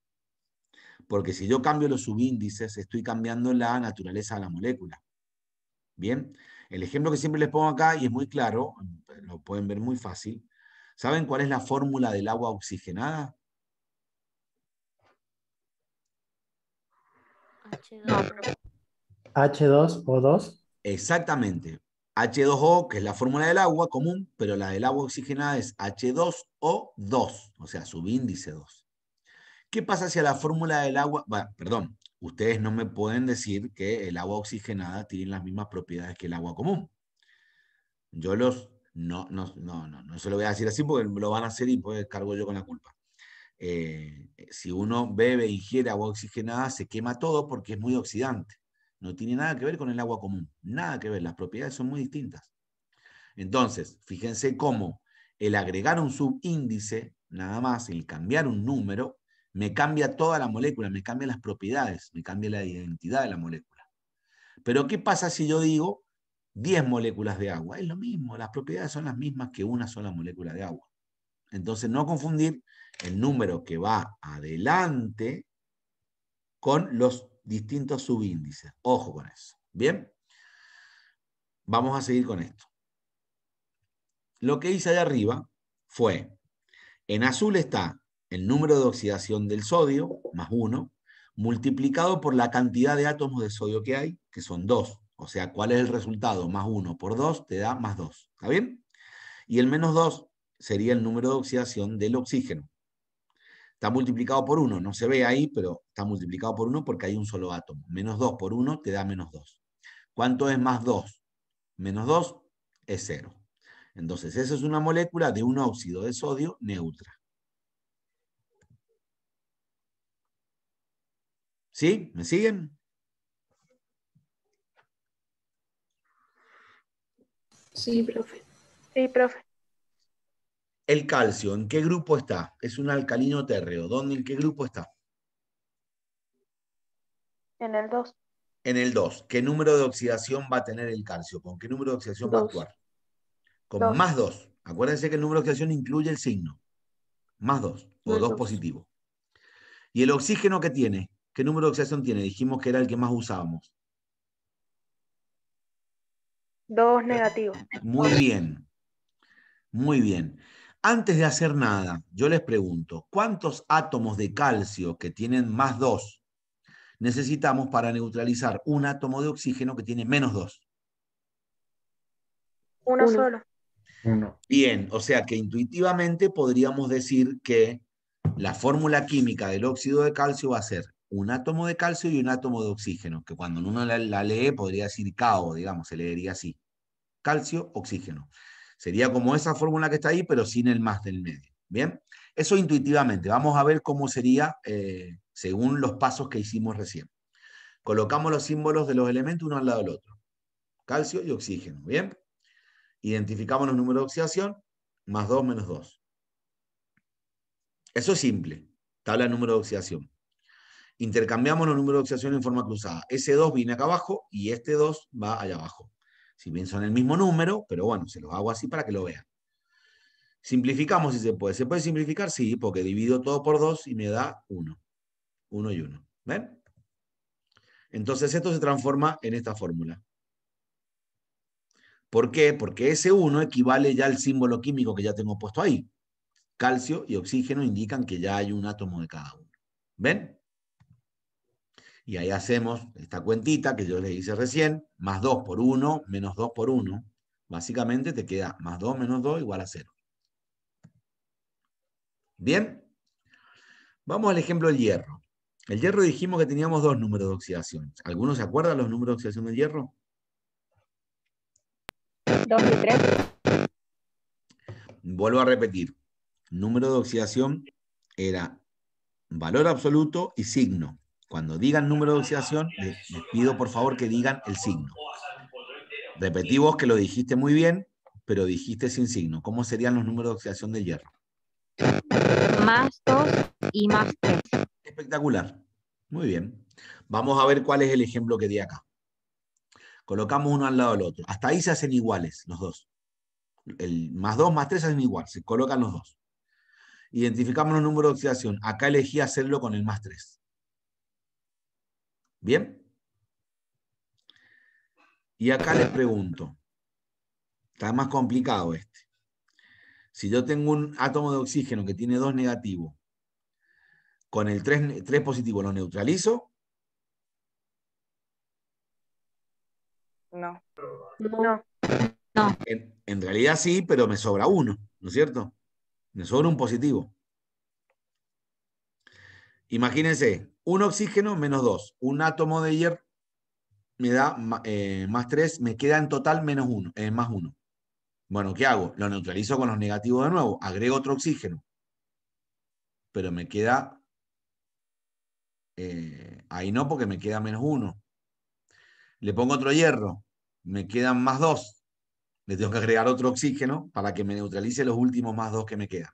[SPEAKER 1] Porque si yo cambio los subíndices, estoy cambiando la naturaleza de la molécula. Bien, el ejemplo que siempre les pongo acá, y es muy claro, lo pueden ver muy fácil, ¿saben cuál es la fórmula del agua oxigenada? h 2 o 2 Exactamente. H2O, que es la fórmula del agua común, pero la del agua oxigenada es H2O2, o sea, subíndice 2. ¿Qué pasa si a la fórmula del agua, bueno, perdón, ustedes no me pueden decir que el agua oxigenada tiene las mismas propiedades que el agua común? Yo los, no, no, no, no, no se lo voy a decir así porque lo van a hacer y pues cargo yo con la culpa. Eh, eh, si uno bebe, ingiere agua oxigenada, se quema todo porque es muy oxidante. No tiene nada que ver con el agua común, nada que ver, las propiedades son muy distintas. Entonces, fíjense cómo el agregar un subíndice, nada más, el cambiar un número, me cambia toda la molécula, me cambia las propiedades, me cambia la identidad de la molécula. Pero ¿qué pasa si yo digo 10 moléculas de agua? Es lo mismo, las propiedades son las mismas que una sola molécula de agua. Entonces, no confundir el número que va adelante con los distintos subíndices. Ojo con eso. Bien. Vamos a seguir con esto. Lo que hice allá arriba fue, en azul está el número de oxidación del sodio, más uno, multiplicado por la cantidad de átomos de sodio que hay, que son dos. O sea, ¿cuál es el resultado? Más uno por dos te da más dos, ¿Está bien? Y el menos 2 sería el número de oxidación del oxígeno, está multiplicado por 1, no se ve ahí, pero está multiplicado por 1 porque hay un solo átomo. Menos 2 por 1 te da menos 2. ¿Cuánto es más 2? Menos 2 es 0. Entonces, esa es una molécula de un óxido de sodio neutra. ¿Sí? ¿Me siguen? Sí, profe. Sí, profe. El calcio, ¿en qué grupo está? Es un alcalino térreo. ¿Dónde, en qué grupo está? En el 2. En el 2. ¿Qué número de oxidación va a tener el calcio? ¿Con qué número de oxidación va a actuar? Con más 2. Acuérdense que el número de oxidación incluye el signo. Más 2 o 2 positivo. ¿Y el oxígeno que tiene? ¿Qué número de oxidación tiene? Dijimos que era el que más usábamos. Dos negativos. Muy bien. Muy bien. Antes de hacer nada, yo les pregunto, ¿cuántos átomos de calcio que tienen más 2 necesitamos para neutralizar un átomo de oxígeno que tiene menos 2? Uno, solo. Uno. Bien, o sea que intuitivamente podríamos decir que la fórmula química del óxido de calcio va a ser un átomo de calcio y un átomo de oxígeno, que cuando uno la, lee podría decir cao, digamos, se leería así. Calcio, oxígeno. Sería como esa fórmula que está ahí, pero sin el más del medio. Bien, eso intuitivamente. Vamos a ver cómo sería eh, según los pasos que hicimos recién. Colocamos los símbolos de los elementos uno al lado del otro. Calcio y oxígeno. Bien. Identificamos los números de oxidación. Más 2 menos 2. Eso es simple. Tabla número de oxidación intercambiamos los números de oxidación en forma cruzada. Ese 2 viene acá abajo y este 2 va allá abajo. Si bien son el mismo número, pero bueno, se los hago así para que lo vean. Simplificamos si se puede. ¿Se puede simplificar? Sí, porque divido todo por 2 y me da 1. 1 y 1. ¿Ven? Entonces esto se transforma en esta fórmula. ¿Por qué? Porque ese 1 equivale ya al símbolo químico que ya tengo puesto ahí. Calcio y oxígeno indican que ya hay un átomo de cada uno. ¿Ven? Y ahí hacemos esta cuentita que yo les hice recién, más 2 por 1, menos 2 por 1. Básicamente te queda más 2 menos 2 igual a 0. Bien, vamos al ejemplo del hierro. El hierro dijimos que teníamos dos números de oxidación. ¿Algunos se acuerdan los números de oxidación del hierro? y Vuelvo a repetir. Número de oxidación era valor absoluto y signo. Cuando digan número de oxidación, les, pido por favor que digan el signo. Repetí que lo dijiste muy bien, pero dijiste sin signo. ¿Cómo serían los números de oxidación del hierro? Más 2 y más 3. Espectacular. Muy bien. Vamos a ver cuál es el ejemplo que di acá. Colocamos uno al lado del otro. Hasta ahí se hacen iguales los dos. El más 2 más 3 se hacen igual. Se colocan los dos. Identificamos los números de oxidación. Acá elegí hacerlo con el más 3. ¿Bien? Y acá les pregunto, está más complicado este. Si yo tengo un átomo de oxígeno que tiene dos negativos, con el tres positivo, ¿lo neutralizo? No. No. no. en realidad sí, pero me sobra uno, ¿no es cierto? Me sobra un positivo. Imagínense, un oxígeno menos dos, un átomo de hierro me da eh, más tres, me queda en total menos uno, eh, más uno. Bueno, ¿qué hago? Lo neutralizo con los negativos de nuevo, agrego otro oxígeno, pero me queda, eh, ahí no porque me queda menos uno. Le pongo otro hierro, me quedan más dos, le tengo que agregar otro oxígeno para que me neutralice los últimos más dos que me quedan.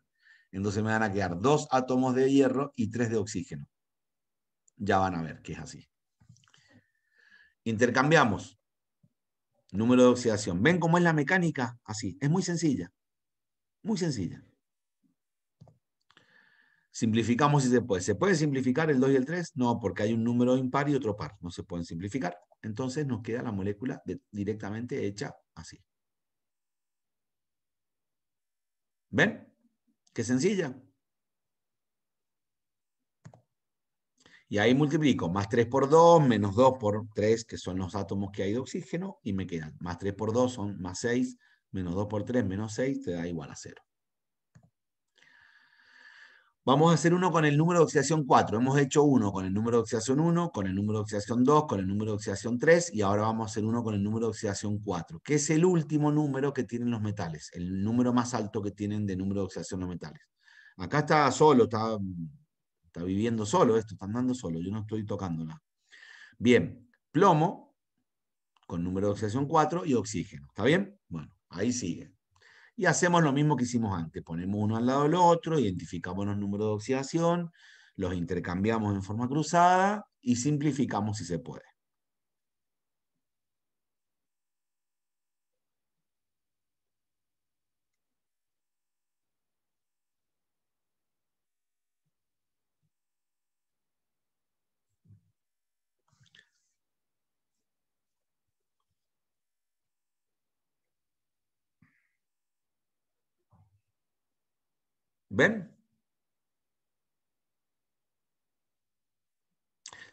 [SPEAKER 1] Entonces me van a quedar dos átomos de hierro y tres de oxígeno. Ya van a ver que es así. Intercambiamos. Número de oxidación. ¿Ven cómo es la mecánica? Así. Es muy sencilla. Muy sencilla. Simplificamos si se puede. ¿Se puede simplificar el 2 y el 3? No, porque hay un número impar y otro par. No se pueden simplificar. Entonces nos queda la molécula directamente hecha así. ¿Ven? ¿Qué sencilla. Y ahí multiplico más 3 por 2, menos 2 por 3, que son los átomos que hay de oxígeno, y me quedan más 3 por 2 son más 6, menos 2 por 3, menos 6, te da igual a 0. Vamos a hacer uno con el número de oxidación 4. Hemos hecho uno con el número de oxidación 1, con el número de oxidación 2, con el número de oxidación 3 y ahora vamos a hacer uno con el número de oxidación 4, que es el último número que tienen los metales, el número más alto que tienen de número de oxidación los metales. Acá está solo, está, está viviendo solo esto, está andando solo, yo no estoy tocándola. Bien, plomo con número de oxidación 4 y oxígeno, ¿está bien? Bueno, ahí sigue. Y hacemos lo mismo que hicimos antes, ponemos uno al lado del otro, identificamos los números de oxidación, los intercambiamos en forma cruzada y simplificamos si se puede. ¿Ven?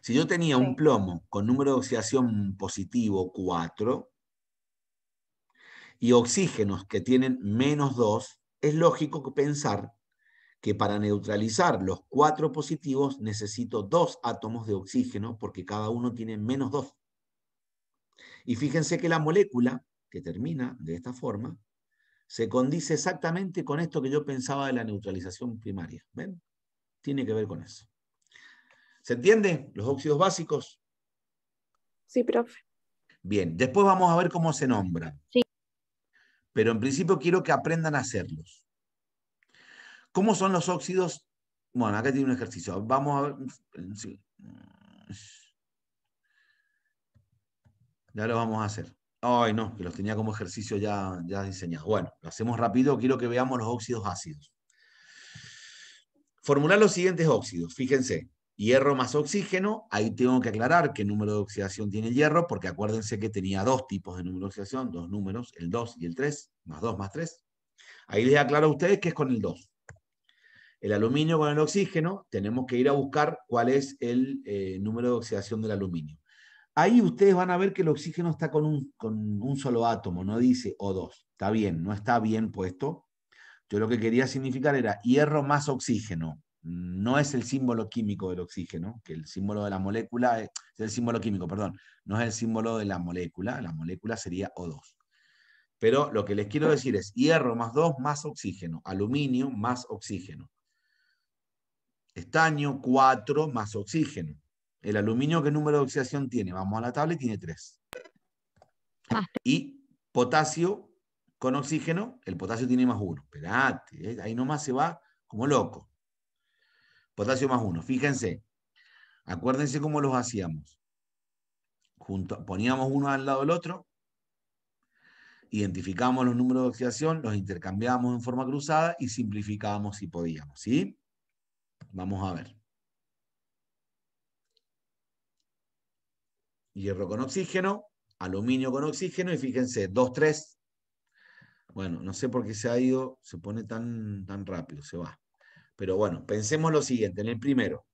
[SPEAKER 1] Si yo tenía un plomo con número de oxidación positivo 4 y oxígenos que tienen menos 2, es lógico pensar que para neutralizar los 4 positivos necesito 2 átomos de oxígeno porque cada uno tiene menos 2. Y fíjense que la molécula, que termina de esta forma, se condice exactamente con esto que yo pensaba de la neutralización primaria. ¿Ven? Tiene que ver con eso. ¿Se entiende? Los óxidos básicos. Sí, profe. Bien, después vamos a ver cómo se nombra. Sí. Pero en principio quiero que aprendan a hacerlos. ¿Cómo son los óxidos? Bueno, acá tiene un ejercicio. Vamos a ver. Ya lo vamos a hacer. Ay, no, que los tenía como ejercicio ya, ya diseñados. Bueno, lo hacemos rápido, quiero que veamos los óxidos ácidos. Formular los siguientes óxidos, fíjense. Hierro más oxígeno, ahí tengo que aclarar qué número de oxidación tiene el hierro, porque acuérdense que tenía dos tipos de número de oxidación, dos números, el 2 y el 3, más 2 más 3. Ahí les aclaro a ustedes que es con el 2. El aluminio con el oxígeno, tenemos que ir a buscar cuál es el eh, número de oxidación del aluminio. Ahí ustedes van a ver que el oxígeno está con un, solo átomo, no dice O2. Está bien, no está bien puesto. Yo lo que quería significar era hierro más oxígeno. No es el símbolo químico del oxígeno, que el símbolo de la molécula es, eh, es el símbolo químico, perdón, no es el símbolo de la molécula, la molécula sería O2. Pero lo que les quiero decir es hierro más 2 más oxígeno, aluminio más oxígeno, estaño 4 más oxígeno, el aluminio, ¿qué número de oxidación tiene? Vamos a la tabla y tiene 3. Ah, y potasio con oxígeno, el potasio tiene más uno. Espérate, ¿eh? ahí nomás se va como loco. Potasio más uno. Fíjense, acuérdense cómo los hacíamos. poníamos uno al lado del otro, identificamos los números de oxidación, los intercambiábamos en forma cruzada y simplificábamos si podíamos, ¿sí? Vamos a ver. hierro con oxígeno, aluminio con oxígeno y fíjense, 2, 3. Bueno, no sé por qué se ha ido, se pone tan, tan rápido, se va. Pero bueno, pensemos lo siguiente, en el primero,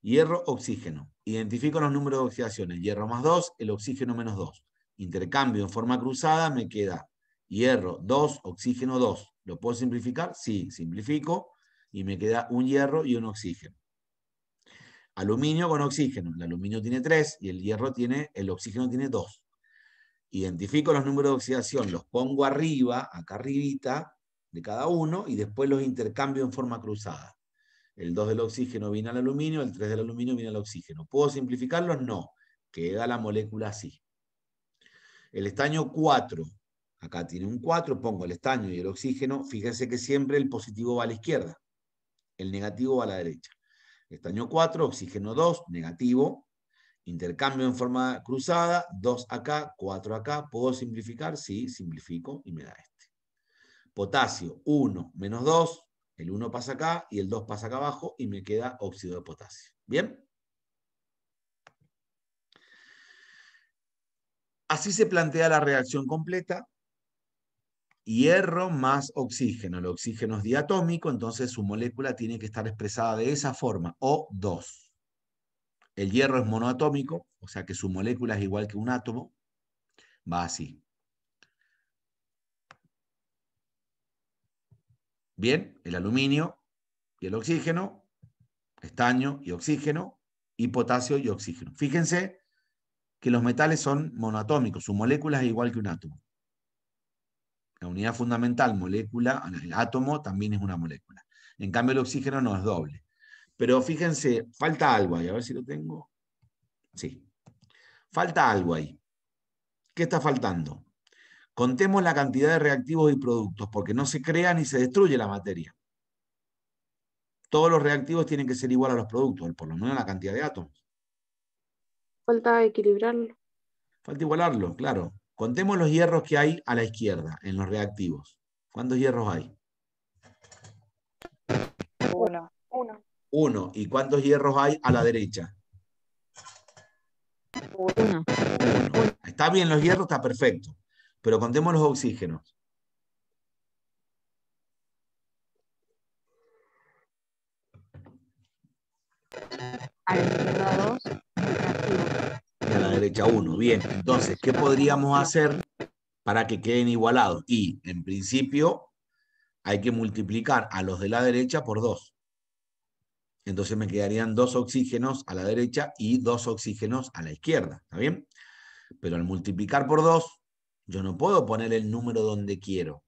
[SPEAKER 1] hierro, oxígeno. Identifico los números de oxidación, el hierro más 2, el oxígeno menos 2. Intercambio en forma cruzada, me queda hierro 2, oxígeno 2. ¿Lo puedo simplificar? Sí, simplifico y me queda un hierro y un oxígeno. Aluminio con oxígeno. El aluminio tiene 3 y el hierro tiene, el oxígeno tiene 2. Identifico los números de oxidación, los pongo arriba, acá arribita, de cada uno, y después los intercambio en forma cruzada. El 2 del oxígeno viene al aluminio, el 3 del aluminio viene al oxígeno. ¿Puedo simplificarlos? No. Queda la molécula así. El estaño 4, acá tiene un 4, pongo el estaño y el oxígeno, fíjense que siempre el positivo va a la izquierda, el negativo va a la derecha. Estaño 4, oxígeno 2, negativo. Intercambio en forma cruzada, 2 acá, 4 acá. ¿Puedo simplificar? Sí, simplifico y me da este. Potasio, 1 menos 2. El 1 pasa acá y el 2 pasa acá abajo y me queda óxido de potasio. ¿Bien? Así se plantea la reacción completa hierro más oxígeno. El oxígeno es diatómico, entonces su molécula tiene que estar expresada de esa forma, O2. El hierro es monoatómico, o sea que su molécula es igual que un átomo. Va así. Bien, el aluminio y el oxígeno, estaño y oxígeno, y potasio y oxígeno. Fíjense que los metales son monoatómicos, su molécula es igual que un átomo. La unidad fundamental, molécula, el átomo también es una molécula. En cambio, el oxígeno no es doble. Pero fíjense, falta algo ahí, a ver si lo tengo. Sí, falta algo ahí. ¿Qué está faltando? Contemos la cantidad de reactivos y productos, porque no se crea ni se destruye la materia. Todos los reactivos tienen que ser igual a los productos, por lo menos la cantidad de átomos. Falta equilibrarlo. Falta igualarlo, claro. Contemos los hierros que hay a la izquierda, en los reactivos. ¿Cuántos hierros hay? Uno. Uno. ¿Y cuántos hierros hay a la derecha? Uno. Está bien, los hierros está perfecto. Pero contemos los oxígenos. Bien, entonces, ¿qué podríamos hacer para que queden igualados? Y, en principio, hay que multiplicar a los de la derecha por 2. Entonces me quedarían dos oxígenos a la derecha y dos oxígenos a la izquierda, ¿está bien? Pero al multiplicar por 2, yo no puedo poner el número donde quiero.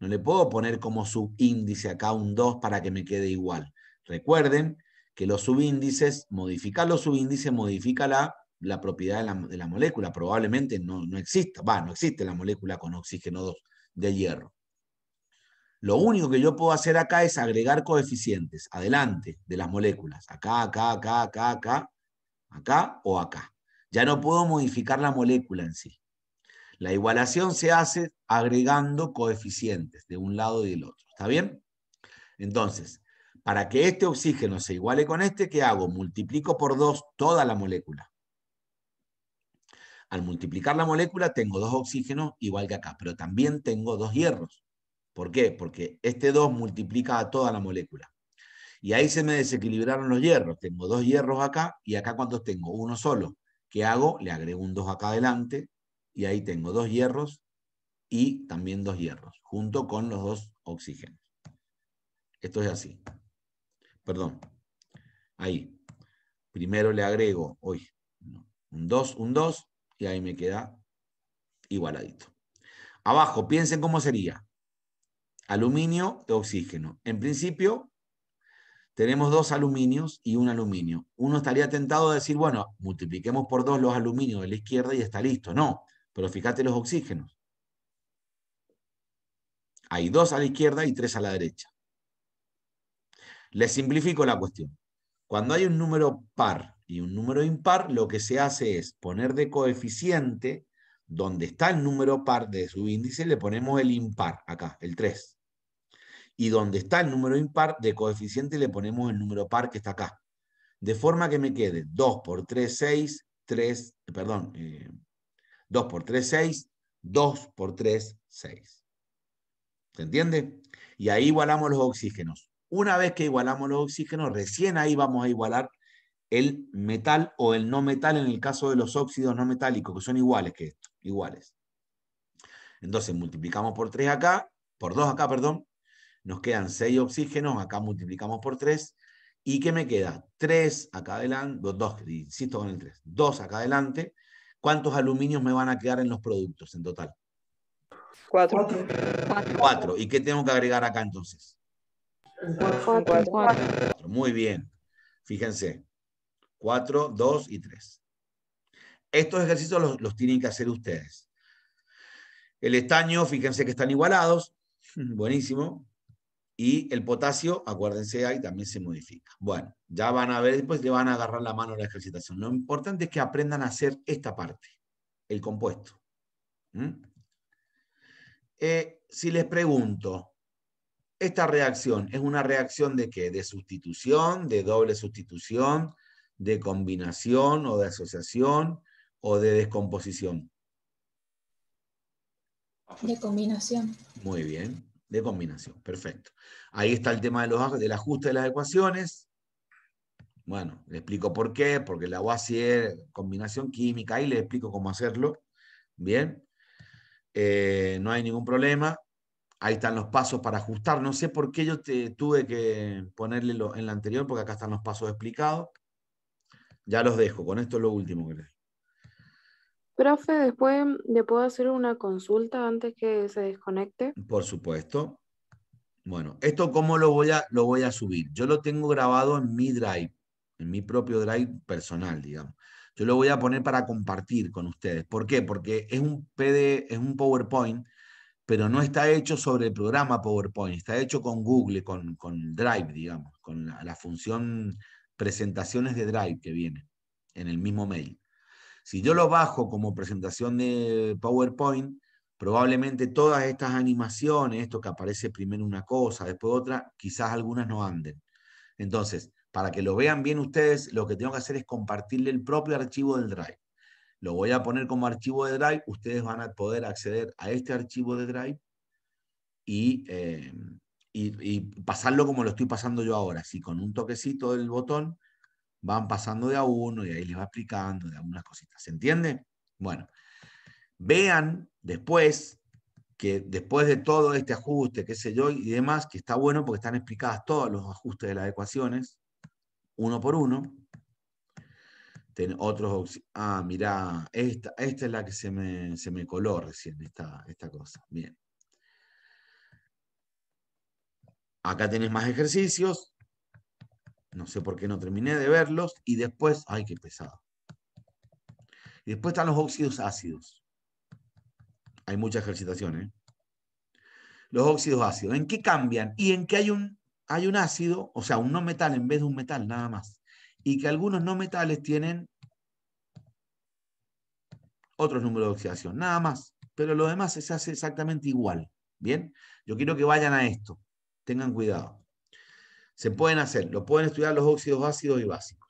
[SPEAKER 1] No le puedo poner como subíndice acá un 2 para que me quede igual. Recuerden que los subíndices, modificar los subíndices modifica la la propiedad de la, molécula. Probablemente no, no exista, va, no existe la molécula con oxígeno 2 de hierro. Lo único que yo puedo hacer acá es agregar coeficientes adelante de las moléculas. Acá, acá, acá, acá, acá, acá o acá. Ya no puedo modificar la molécula en sí. La igualación se hace agregando coeficientes de un lado y del otro. ¿Está bien? Entonces, para que este oxígeno se iguale con este, ¿qué hago? Multiplico por 2 toda la molécula. Al multiplicar la molécula tengo dos oxígenos igual que acá, pero también tengo dos hierros. ¿Por qué? Porque este 2 multiplica a toda la molécula. Y ahí se me desequilibraron los hierros. Tengo dos hierros acá y acá cuántos tengo? Uno solo. ¿Qué hago? Le agrego un 2 acá adelante y ahí tengo dos hierros y también dos hierros, junto con los dos oxígenos. Esto es así. Perdón. Ahí. Primero le agrego, hoy, un 2, un 2, y ahí me queda igualadito. Abajo, piensen cómo sería. Aluminio de oxígeno. En principio, tenemos dos aluminios y un aluminio. Uno estaría tentado a decir, bueno, multipliquemos por dos los aluminios de la izquierda y está listo. No, pero fíjate los oxígenos. Hay dos a la izquierda y tres a la derecha. Les simplifico la cuestión. Cuando hay un número par y un número impar, lo que se hace es poner de coeficiente, donde está el número par de su índice, le ponemos el impar, acá, el 3. Y donde está el número impar, de coeficiente le ponemos el número par que está acá. De forma que me quede 2 por 3, 6, 3, perdón, 2 eh, por 3, 6, 2 por 3, 6. ¿Se entiende? Y ahí igualamos los oxígenos. Una vez que igualamos los oxígenos, recién ahí vamos a igualar el metal o el no metal en el caso de los óxidos no metálicos, que son iguales que esto, iguales. Entonces multiplicamos por 3 acá, por 2 acá, perdón, nos quedan 6 oxígenos, acá multiplicamos por 3, y ¿qué me queda? 3 acá adelante, 2, insisto con el 3, 2 acá adelante, ¿cuántos aluminios me van a quedar en los productos en total? 4. 4. ¿Y qué tengo que agregar acá entonces? 4. Muy bien. Fíjense, 4, 2 y 3. Estos ejercicios los, tienen que hacer ustedes. El estaño, fíjense que están igualados. Buenísimo. Y el potasio, acuérdense, ahí también se modifica. Bueno, ya van a ver, después le van a agarrar la mano a la ejercitación. Lo importante es que aprendan a hacer esta parte, el compuesto. ¿Mm? Eh, si les pregunto, ¿esta reacción es una reacción de qué? ¿De sustitución? ¿De doble sustitución? de combinación o de asociación o de descomposición? De combinación. Muy bien, de combinación, perfecto. Ahí está el tema de los, del ajuste de las ecuaciones. Bueno, le explico por qué, porque la UASI es combinación química, ahí le explico cómo hacerlo. Bien, eh, no hay ningún problema. Ahí están los pasos para ajustar. No sé por qué yo te, tuve que ponerle en la anterior, porque acá están los pasos explicados. Ya los dejo, con esto es lo último que les Profe, después le puedo hacer una consulta antes que se desconecte. Por supuesto. Bueno, esto cómo lo voy a, lo voy a subir. Yo lo tengo grabado en mi drive, en mi propio drive personal, digamos. Yo lo voy a poner para compartir con ustedes. ¿Por qué? Porque es un PD, es un PowerPoint, pero no está hecho sobre el programa PowerPoint, está hecho con Google, con, con Drive, digamos, con la función presentaciones de Drive que viene en el mismo mail. Si yo lo bajo como presentación de PowerPoint, probablemente todas estas animaciones, esto que aparece primero una cosa, después otra, quizás algunas no anden. Entonces, para que lo vean bien ustedes, lo que tengo que hacer es compartirle el propio archivo del Drive. Lo voy a poner como archivo de Drive, ustedes van a poder acceder a este archivo de Drive y eh, y, pasarlo como lo estoy pasando yo ahora. así con un toquecito del botón van pasando de a uno y ahí les va explicando de algunas cositas. ¿Se entiende? Bueno, vean después que después de todo este ajuste, qué sé yo, y demás, que está bueno porque están explicadas todos los ajustes de las ecuaciones, uno por uno. Ten otros, ah, mirá, esta, es la que se me, se coló recién, esta, esta cosa. Bien. Acá tenés más ejercicios. No sé por qué no terminé de verlos. Y después, ay, qué pesado. Y después están los óxidos ácidos. Hay mucha ejercitación, ¿eh? Los óxidos ácidos. ¿En qué cambian? Y en que hay un, hay un ácido, o sea, un no metal en vez de un metal, nada más. Y que algunos no metales tienen otros números de oxidación, nada más. Pero lo demás se hace exactamente igual. ¿Bien? Yo quiero que vayan a esto. Tengan cuidado. Se pueden hacer, lo pueden estudiar los óxidos ácidos y básicos.